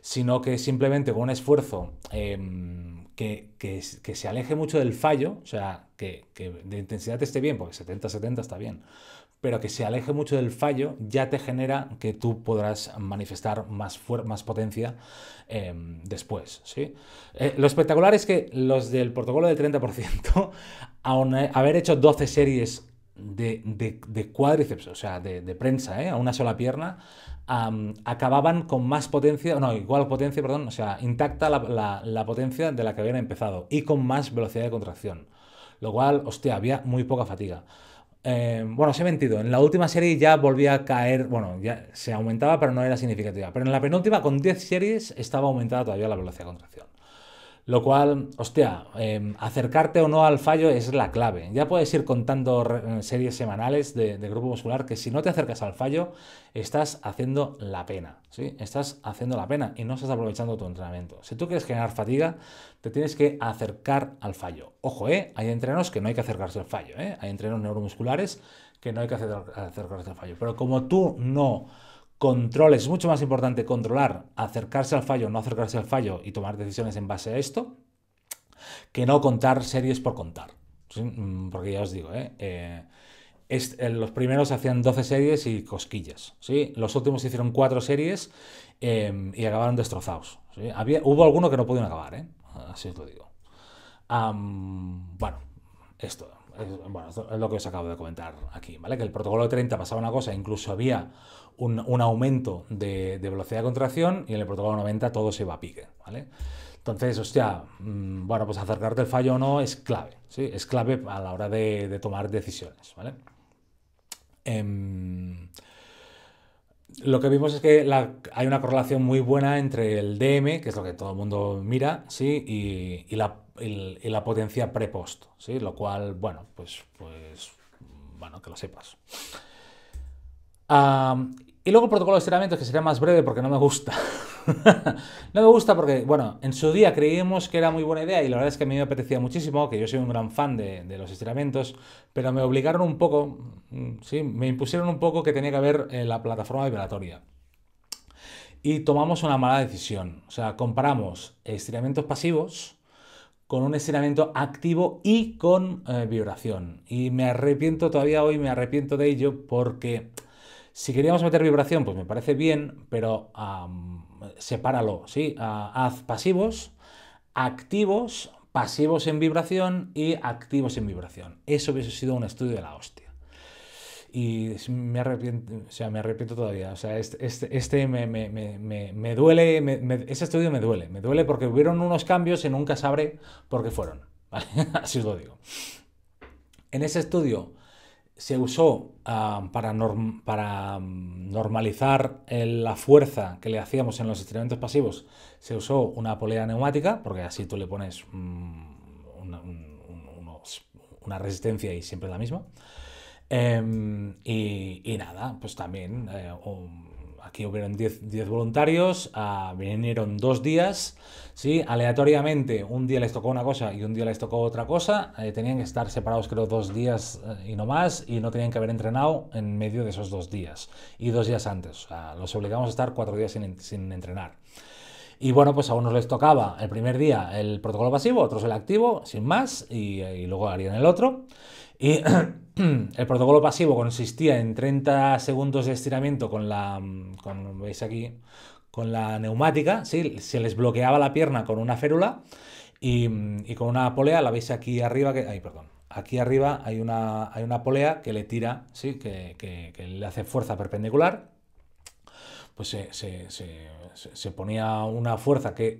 A: sino que simplemente con un esfuerzo em, que, se aleje mucho del fallo, o sea, que, de intensidad esté bien, porque 70-70 está bien, pero que se aleje mucho del fallo ya te genera que tú podrás manifestar más, más potencia em, después. ¿sí? Eh, lo espectacular es que los del protocolo del 30% aun eh, haber hecho 12 series de, cuádriceps, o sea, de, prensa, eh, a una sola pierna, acababan con más potencia, no, igual potencia, perdón, o sea, intacta la, potencia de la que habían empezado y con más velocidad de contracción. Lo cual, hostia, había muy poca fatiga. Em, bueno, os he mentido. En la última serie ya volvía a caer. Bueno, ya se aumentaba, pero no era significativa. Pero en la penúltima, con 10 series, estaba aumentada todavía la velocidad de contracción. Lo cual, hostia, em, acercarte o no al fallo es la clave. Ya puedes ir contando eh, series semanales de, de, grupo muscular que si no te acercas al fallo, estás haciendo la pena. ¿sí? Estás haciendo la pena y no estás aprovechando tu entrenamiento. Si tú quieres generar fatiga, te tienes que acercar al fallo. Ojo, ¿eh? hay entrenos que no hay que acercarse al fallo. ¿eh? Hay entrenos neuromusculares que no hay que acercarse al fallo. Pero como tú no controles. Es mucho más importante controlar, acercarse al fallo, no acercarse al fallo y tomar decisiones en base a esto, que no contar series por contar. Mm, porque ya os digo, ¿eh? Eh, eh, los primeros hacían 12 series y cosquillas. ¿sí? Los últimos hicieron 4 series em, y acabaron destrozados. hubo alguno que no pudieron acabar, así os lo digo. bueno, esto, es, lo que os acabo de comentar aquí, ¿vale? Que el protocolo 30 pasaba una cosa, incluso había un, aumento de, velocidad de contracción y en el protocolo 90 todo se va a pique, ¿vale? Entonces, hostia, mm, bueno, pues acercarte al fallo o no es clave, ¿sí? Es clave a la hora de, tomar decisiones, ¿vale? Em, lo que vimos es que hay una correlación muy buena entre el DM, que es lo que todo el mundo mira, ¿sí? y, la, potencia prepost, ¿sí? lo cual, bueno, pues, pues bueno, que lo sepas. Y luego el protocolo de estiramientos, que sería más breve porque no me gusta. no me gusta porque, bueno, en su día creímos que era muy buena idea y la verdad es que a mí me apetecía muchísimo, que yo soy un gran fan de, los estiramientos, pero me obligaron un poco, mm, sí, me impusieron un poco que tenía que haber eh, la plataforma vibratoria. Y tomamos una mala decisión. O sea, comparamos estiramientos pasivos con un estiramiento activo y con eh, vibración. Y me arrepiento todavía hoy, me arrepiento de ello porque si queríamos meter vibración, pues me parece bien, pero sepáralo, ¿sí? Ah, haz pasivos, activos, pasivos en vibración y activos en vibración. Eso hubiese sido un estudio de la hostia. Y me arrepiento, sea, me arrepiento todavía. O sea, este, me, me, me, duele, ese estudio me duele. Me duele porque hubieron unos cambios y nunca sabré por qué fueron. Así os lo digo. En ese estudio se usó ah, para, para mm, normalizar eh, la fuerza que le hacíamos en los instrumentos pasivos, se usó una polea neumática, porque así tú le pones mm, una, resistencia y siempre la misma. Em, y, nada, pues también eh, que hubieron 10 voluntarios, ah, vinieron dos días, aleatoriamente un día les tocó una cosa y un día les tocó otra cosa, eh, tenían que estar separados creo dos días eh, y no más y no tenían que haber entrenado en medio de esos dos días y dos días antes, los obligamos a estar cuatro días sin, entrenar. Y bueno, pues a unos les tocaba el primer día el protocolo pasivo, otros el activo, sin más, y, y luego harían el otro. Y el protocolo pasivo consistía en 30 segundos de estiramiento con la, mm, con, ¿veis aquí? con la neumática, ¿sí? se les bloqueaba la pierna con una férula mm, y, con una polea, la veis aquí arriba, que, ay, perdón, aquí arriba hay una, hay una polea que le tira, ¿sí? que, le hace fuerza perpendicular, pues se, se ponía una fuerza que,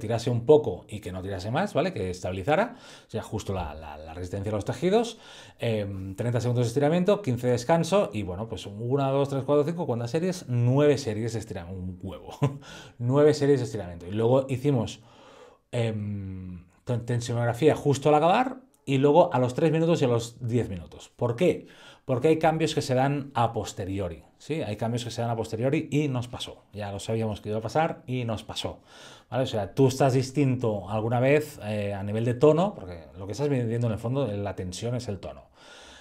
A: tirase un poco y que no tirase más, ¿vale? Que estabilizara, o sea, justo la, resistencia a los tejidos, 30 em, segundos de estiramiento, 15 de descanso y bueno, pues 1, 2, 3, 4, 5, ¿cuántas series? 9 series de estiramiento, un huevo, 9 series de estiramiento. Y luego hicimos eh, em, tensionografía justo al acabar y luego a los 3 minutos y a los 10 minutos. ¿Por qué? porque hay cambios que se dan a posteriori, ¿sí? Hay cambios que se dan a posteriori y nos pasó. Ya lo sabíamos que iba a pasar y nos pasó, ¿vale? O sea, tú estás distinto alguna vez eh, a nivel de tono, porque lo que estás viendo en el fondo, la tensión es el tono.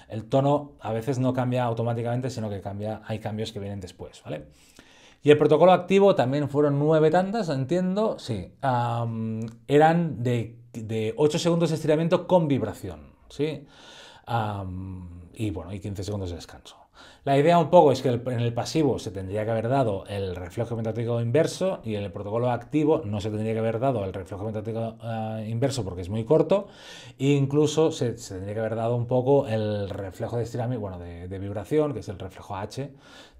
A: El tono a veces no cambia automáticamente, sino que cambia, hay cambios que vienen después, ¿vale? Y el protocolo activo también fueron nueve tandas, entiendo, sí. eran de, ocho 8 segundos de estiramiento con vibración, ¿sí? y bueno, y 15 segundos de descanso. La idea un poco es que en el pasivo se tendría que haber dado el reflejo metático inverso y en el protocolo activo no se tendría que haber dado el reflejo metático eh, inverso porque es muy corto e incluso se, tendría que haber dado un poco el reflejo de estiramiento, bueno, de, vibración, que es el reflejo H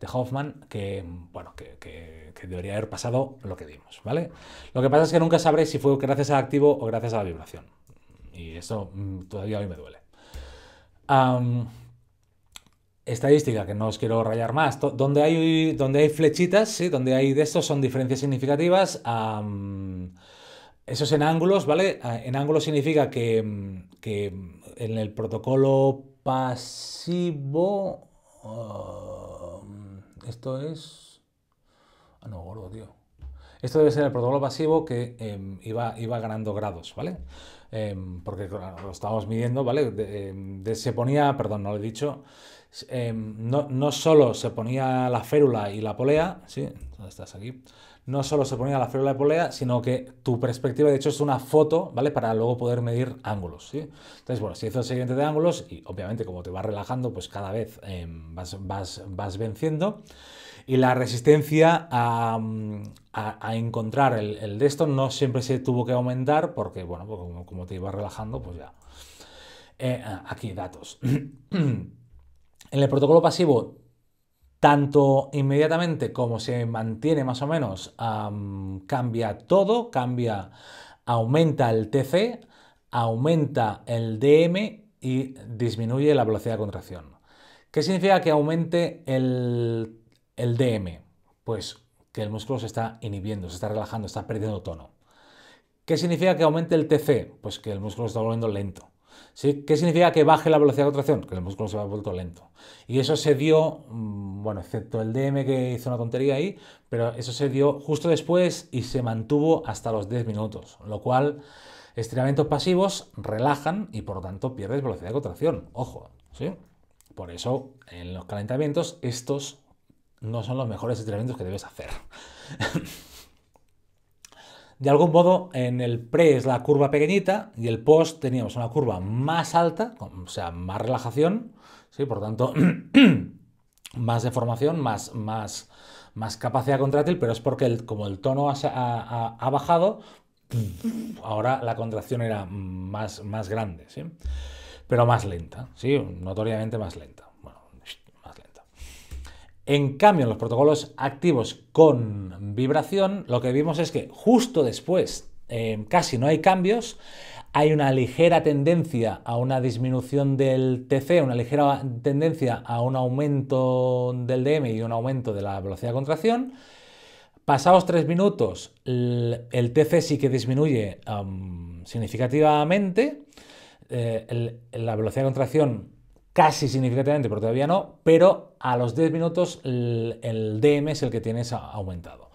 A: de Hoffman, que, bueno, que, debería haber pasado lo que dimos, ¿vale? Lo que pasa es que nunca sabré si fue gracias al activo o gracias a la vibración. Y eso mm, todavía hoy me duele estadística, que no os quiero rayar más, donde hay, donde hay flechitas, ¿sí? donde hay de estos son diferencias significativas. Eso esos en ángulos, ¿vale? Ah, en ángulos significa que, en el protocolo pasivo... esto es... Ah, no, gordo, tío. Esto debe ser el protocolo pasivo que em, iba, iba ganando grados, ¿vale? Em, porque lo estábamos midiendo, ¿vale? Em, se ponía, perdón, no lo he dicho, em, no, no, solo se ponía la férula y la polea, ¿sí? ¿Dónde estás aquí? No solo se ponía la férula y la polea, sino que tu perspectiva, de hecho, es una foto, ¿vale? Para luego poder medir ángulos, ¿sí? Entonces, bueno, si hizo el siguiente de ángulos y obviamente como te vas relajando, pues cada vez vas, vas, vas venciendo y la resistencia mm, a, encontrar el, el, de esto no siempre se tuvo que aumentar porque, bueno, pues como, te ibas relajando, pues ya. Eh, ah, aquí datos. en el protocolo pasivo, tanto inmediatamente como se mantiene más o menos, cambia todo, cambia, aumenta el TC, aumenta el DM y disminuye la velocidad de contracción. ¿Qué significa que aumente el el DM, pues que el músculo se está inhibiendo, se está relajando, está perdiendo tono. ¿Qué significa que aumente el TC? Pues que el músculo se está volviendo lento. ¿Sí? ¿Qué significa que baje la velocidad de contracción? Que el músculo se va vuelto lento. Y eso se dio, mm, bueno, excepto el DM que hizo una tontería ahí, pero eso se dio justo después y se mantuvo hasta los 10 minutos, lo cual estiramientos pasivos relajan y por lo tanto pierdes velocidad de contracción. Ojo, ¿sí? Por eso en los calentamientos estos no son los mejores entrenamientos que debes hacer. de algún modo, en el pre es la curva pequeñita y el post teníamos una curva más alta, o sea, más relajación, ¿sí? por tanto, más deformación, más, más, más capacidad contrátil pero es porque como el tono ha, ha, bajado, ahora la contracción era más, más grande, ¿sí? pero más lenta, ¿sí? notoriamente más lenta. En cambio, en los protocolos activos con vibración, lo que vimos es que justo después em, casi no hay cambios, hay una ligera tendencia a una disminución del TC, una ligera tendencia a un aumento del DM y un aumento de la velocidad de contracción. Pasados tres minutos, el TC sí que disminuye significativamente, eh, la velocidad de contracción casi significativamente, pero todavía no, pero a los 10 minutos el, DM es el que tienes aumentado.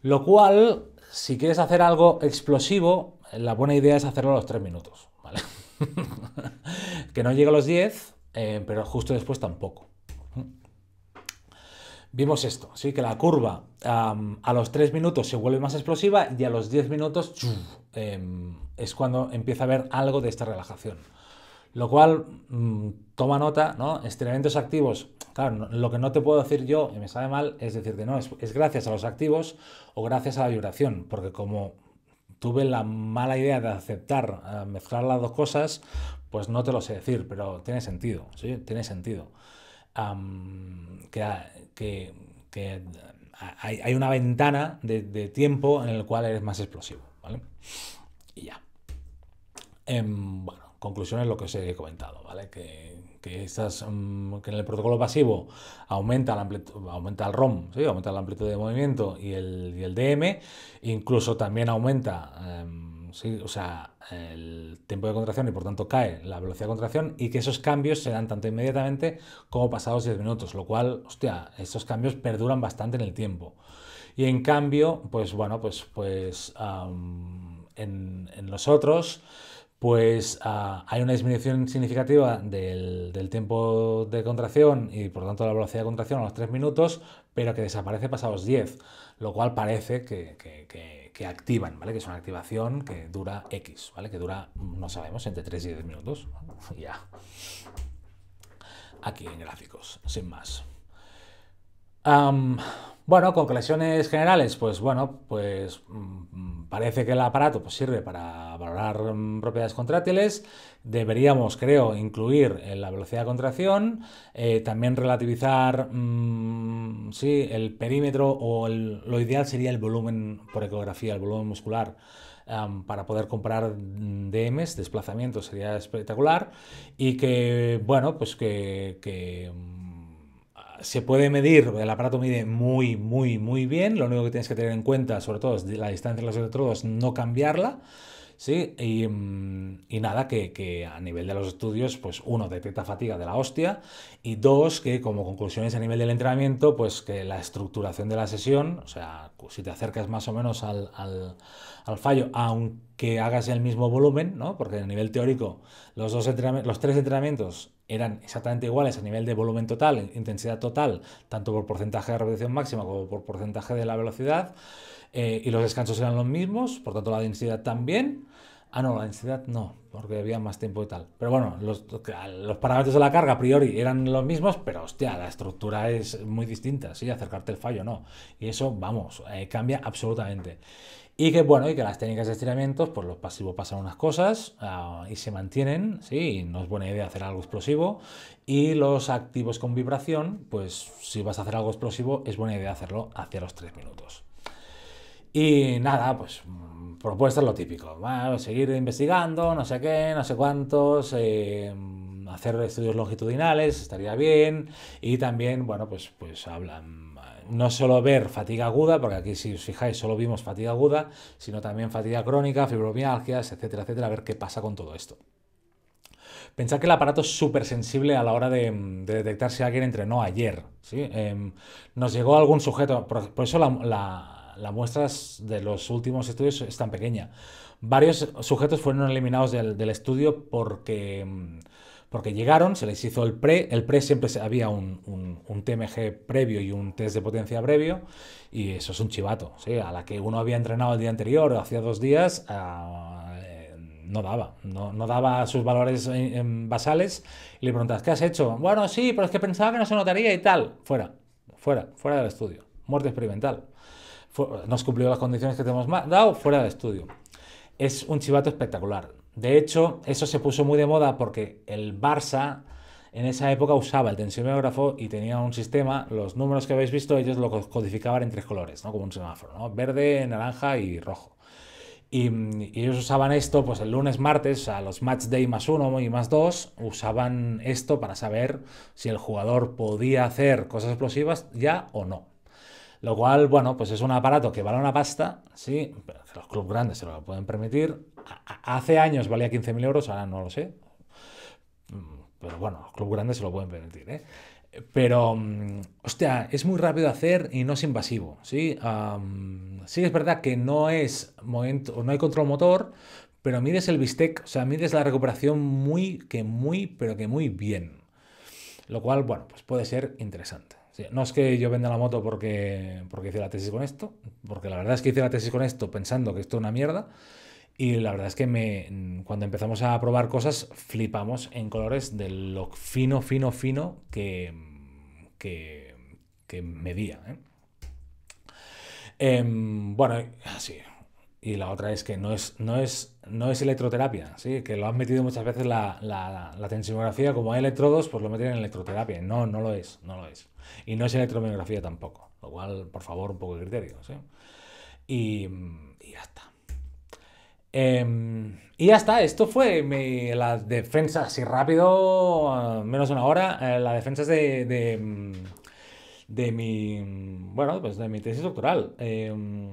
A: Lo cual, si quieres hacer algo explosivo, la buena idea es hacerlo a los 3 minutos, que no llegue a los 10, eh, pero justo después tampoco. Vimos esto, ¿sí? que la curva a los 3 minutos se vuelve más explosiva y a los 10 minutos em, es cuando empieza a haber algo de esta relajación. Lo cual, mm, toma nota, ¿no? Estiramientos activos. Claro, lo que no te puedo decir yo, y me sabe mal, es decirte, no, es, gracias a los activos o gracias a la vibración, porque como tuve la mala idea de aceptar eh, mezclar las dos cosas, pues no te lo sé decir, pero tiene sentido, ¿sí? Tiene sentido. que, hay, una ventana de, tiempo en el cual eres más explosivo, ¿vale? Y ya. Em, bueno conclusiones lo que os he comentado, ¿vale? Que, mm, en el protocolo pasivo aumenta, la aumenta el ROM, ¿sí? aumenta la amplitud de movimiento y el, DM, incluso también aumenta em, o sea, el tiempo de contracción y por tanto cae la velocidad de contracción y que esos cambios se dan tanto inmediatamente como pasados 10 minutos, lo cual, hostia, estos cambios perduran bastante en el tiempo. Y en cambio, pues bueno, pues, pues en, en pues ah, hay una disminución significativa del, tiempo de contracción y por lo tanto la velocidad de contracción a los 3 minutos, pero que desaparece pasados 10, lo cual parece que, activan, ¿vale? Que es una activación que dura X, ¿vale? Que dura, no sabemos, entre 3 y 10 minutos. ya. Aquí en gráficos, sin más. Bueno, bueno, conclusiones generales, pues bueno, pues mm, parece que el aparato pues, sirve para valorar mm, propiedades contráctiles. Deberíamos, creo, incluir la velocidad de contracción, eh, también relativizar mm, sí, el perímetro o lo ideal sería el volumen por ecografía, el volumen muscular para poder comprar DMs, desplazamientos, sería espectacular. Y que, bueno, pues que se puede medir, el aparato mide muy, muy, muy bien. Lo único que tienes que tener en cuenta, sobre todo, es la distancia entre los electrodos, no cambiarla. ¿sí? Y, mm, nada, que, a nivel de los estudios, pues uno, detecta fatiga de la hostia, y dos, que como conclusiones a nivel del entrenamiento, pues que la estructuración de la sesión, o sea, si te acercas más o menos al, fallo, aunque hagas el mismo volumen, ¿no? Porque a nivel teórico, los, dos los tres entrenamientos eran exactamente iguales a nivel de volumen total, intensidad total, tanto por porcentaje de repetición máxima como por porcentaje de la velocidad, eh, y los descansos eran los mismos, por tanto la densidad también. Ah, no, la densidad no, porque había más tiempo y tal. Pero bueno, los, parámetros de la carga a priori eran los mismos, pero hostia, la estructura es muy distinta, sí, acercarte el fallo no. Y eso, vamos, eh, cambia absolutamente. Y que bueno, y que las técnicas de estiramientos, pues los pasivos pasan unas cosas ah, y se mantienen, sí, no es buena idea hacer algo explosivo. Y los activos con vibración, pues si vas a hacer algo explosivo, es buena idea hacerlo hacia los 3 minutos. Y nada, pues mm, propuestas lo típico, seguir investigando, no sé qué, no sé cuántos, em, hacer estudios longitudinales estaría bien y también, bueno, pues, pues hablan no solo ver fatiga aguda, porque aquí si os fijáis solo vimos fatiga aguda, sino también fatiga crónica, fibromialgias, etcétera, etcétera, a ver qué pasa con todo esto. Pensad que el aparato es súper sensible a la hora de, detectar si alguien entrenó ayer. ¿sí? Em, nos llegó algún sujeto, por, eso la, de los últimos estudios es tan pequeña. Varios sujetos fueron eliminados del estudio porque em, porque llegaron, se les hizo el pre, el pre siempre había un, un, TMG previo y un test de potencia previo, y eso es un chivato, a la que uno había entrenado el día anterior o hacía dos días, ah, eh, no daba, no, no, daba sus valores basales, y le preguntas, ¿qué has hecho? Bueno, sí, pero es que pensaba que no se notaría y tal, fuera, fuera, fuera del estudio, muerte experimental, No nos cumplió las condiciones que te hemos dado, fuera del estudio. Es un chivato espectacular. De hecho, eso se puso muy de moda porque el Barça en esa época usaba el tensiómetro y tenía un sistema, los números que habéis visto, ellos lo codificaban en tres colores, ¿no? como un semáforo, ¿no? verde, naranja y rojo. Y, ellos usaban esto, pues el lunes, martes, a los match day más uno y más dos, usaban esto para saber si el jugador podía hacer cosas explosivas ya o no. Lo cual, bueno, pues es un aparato que vale una pasta, sí, los clubes grandes se lo pueden permitir, hace años valía 15.000 euros, ahora no lo sé. Mm, pero bueno, los clubes grandes se lo pueden permitir. ¿eh? Pero, mm, hostia, es muy rápido de hacer y no es invasivo. Sí, es verdad que no, es momento, no hay control motor, pero mides el bistec, o sea, mides la recuperación muy, que muy, pero que muy bien. Lo cual, bueno, pues puede ser interesante. no es que yo venda la moto porque, porque hice la tesis con esto, porque la verdad es que hice la tesis con esto pensando que esto es una mierda, y la verdad es que me, mm, cuando empezamos a probar cosas, flipamos en colores de lo fino, fino, fino que, mm, que, medía. ¿eh? Em, bueno, así. Ah, y la otra es que no es, no es, no es electroterapia, ¿sí? que lo han metido muchas veces la, la, como hay electrodos, pues lo meten en electroterapia. No, no lo es, no lo es. Y no es electromiografía tampoco, lo cual, por favor, un poco de criterio. Y, mm, y ya está. Em, y ya está, esto fue la las defensas, y rápido, menos de una hora, eh, la las defensas de, de, mm, mi, mm, bueno, pues de mi tesis doctoral. Em,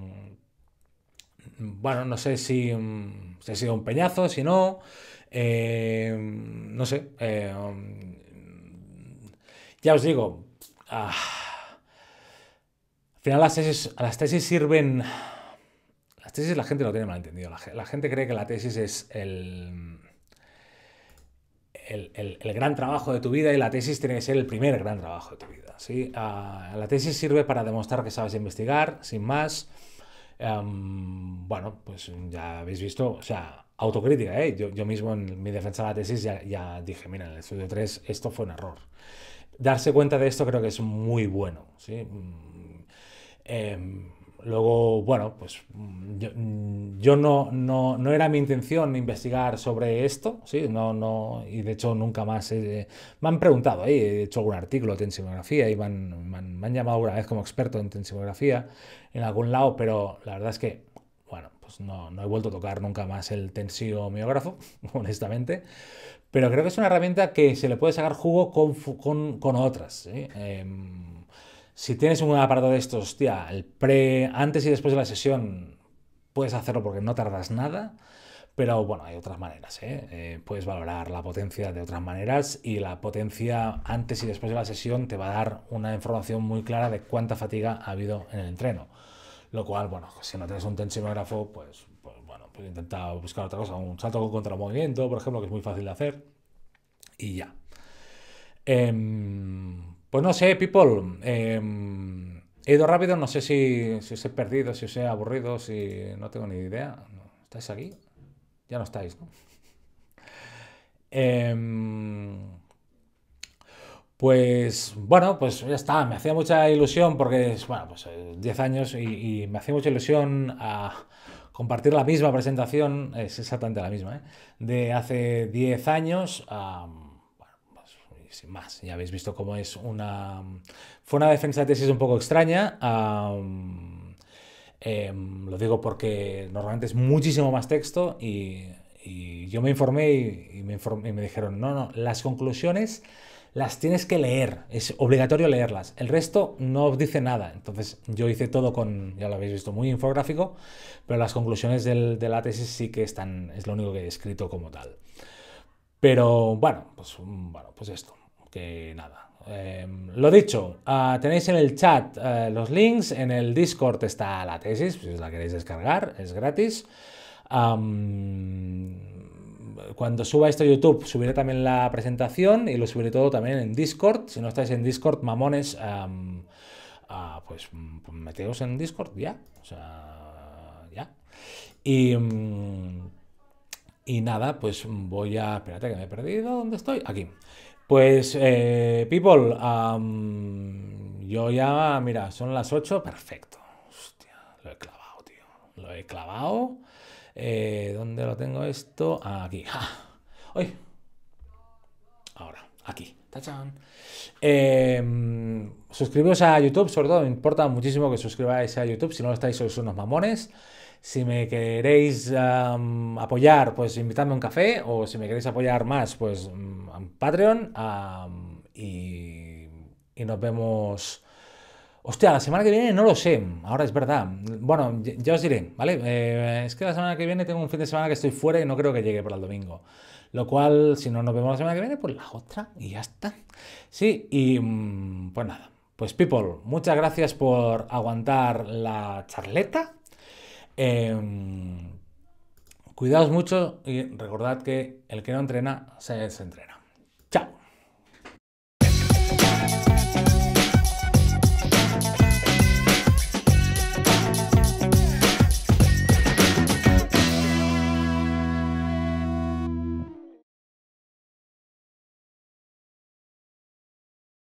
A: bueno, no sé si, mm, si, ha sido un peñazo, si no, em, no sé, ya os digo, ah, al final las tesis, las tesis sirven la gente lo tiene mal entendido. La, gente cree que la tesis es el, el, gran trabajo de tu vida y la tesis tiene que ser el primer gran trabajo de tu vida. ¿sí? Ah, la tesis sirve para demostrar que sabes investigar, sin más. Em, bueno, pues ya habéis visto, o sea, autocrítica, ¿eh? yo, mismo en mi defensa de la tesis ya, dije, mira, en el estudio 3 esto fue un error. Darse cuenta de esto creo que es muy bueno, ¿sí? Mm, em, Luego, bueno, pues mm, mm, yo, no, no, no, era mi intención investigar sobre esto, ¿sí? No, no, y de hecho nunca más eh, me han preguntado, he hecho algún artículo de tensiografía y me han, me, han, llamado alguna vez como experto en tensiografía en algún lado, pero la verdad es que, bueno, pues no, he vuelto a tocar nunca más el tensiomiógrafo, honestamente, pero creo que es una herramienta que se le puede sacar jugo con, otras, em, si tienes un aparato de estos, tía, el pre, antes y después de la sesión, puedes hacerlo porque no tardas nada. Pero bueno, hay otras maneras. ¿eh? Eh, puedes valorar la potencia de otras maneras y la potencia antes y después de la sesión te va a dar una información muy clara de cuánta fatiga ha habido en el entreno. Lo cual, bueno, pues si no tienes un tensionógrafo, pues, pues bueno, pues intenta buscar otra cosa, un salto contra contramovimiento movimiento, por ejemplo, que es muy fácil de hacer. Y ya. Em, pues no sé, people. Em, he ido rápido, no sé si, os he perdido, si os he aburrido, si no tengo ni idea. ¿Estáis aquí? Ya no estáis, ¿no? Em, pues bueno, pues ya está, me hacía mucha ilusión porque es, bueno, pues 10 eh, años y, me hacía mucha ilusión a ah, compartir la misma presentación, es exactamente la misma, ¿eh? de hace 10 años. A, sin más. Ya habéis visto cómo es una... Fue una defensa de tesis un poco extraña. Em, lo digo porque normalmente es muchísimo más texto y, yo me informé y, me dijeron, no, no, las conclusiones las tienes que leer, es obligatorio leerlas. El resto no os dice nada. Entonces yo hice todo con, ya lo habéis visto, muy infográfico, pero las conclusiones del, de la tesis sí que están, es lo único que he escrito como tal. Pero bueno, pues, mm, bueno, pues esto que nada. Em, lo dicho, ah, tenéis en el chat eh, los links, en el Discord está la tesis, si os la queréis descargar, es gratis. cuando suba esto a YouTube, subiré también la presentación y lo subiré todo también en Discord. Si no estáis en Discord, mamones, ah, pues mm, meteos en Discord ya. ya. Y. Mm, y nada, pues voy a. Espérate que me he perdido. ¿Dónde estoy? Aquí. Pues, eh, people, yo ya, mira, son las 8, perfecto. Hostia, lo he clavado, tío. Lo he clavado. Eh, ¿Dónde lo tengo esto? Aquí. ¡Ay! Ahora, aquí. ¡Tachán! Em, suscribiros a YouTube, sobre todo me importa muchísimo que suscribáis a YouTube. Si no lo estáis, sois unos mamones. Si me queréis apoyar, pues invitadme a un café. O si me queréis apoyar más, pues mm, a Patreon. y, y, nos vemos. Hostia, la semana que viene no lo sé, ahora es verdad. Bueno, ya, os diré, ¿vale? Eh, es que la semana que viene tengo un fin de semana que estoy fuera y no creo que llegue para el domingo. Lo cual, si no nos vemos la semana que viene, pues la otra y ya está. Sí, y mm, pues nada. Pues people, muchas gracias por aguantar la charleta Em, cuidaos mucho y recordad que el que no entrena se desentrena.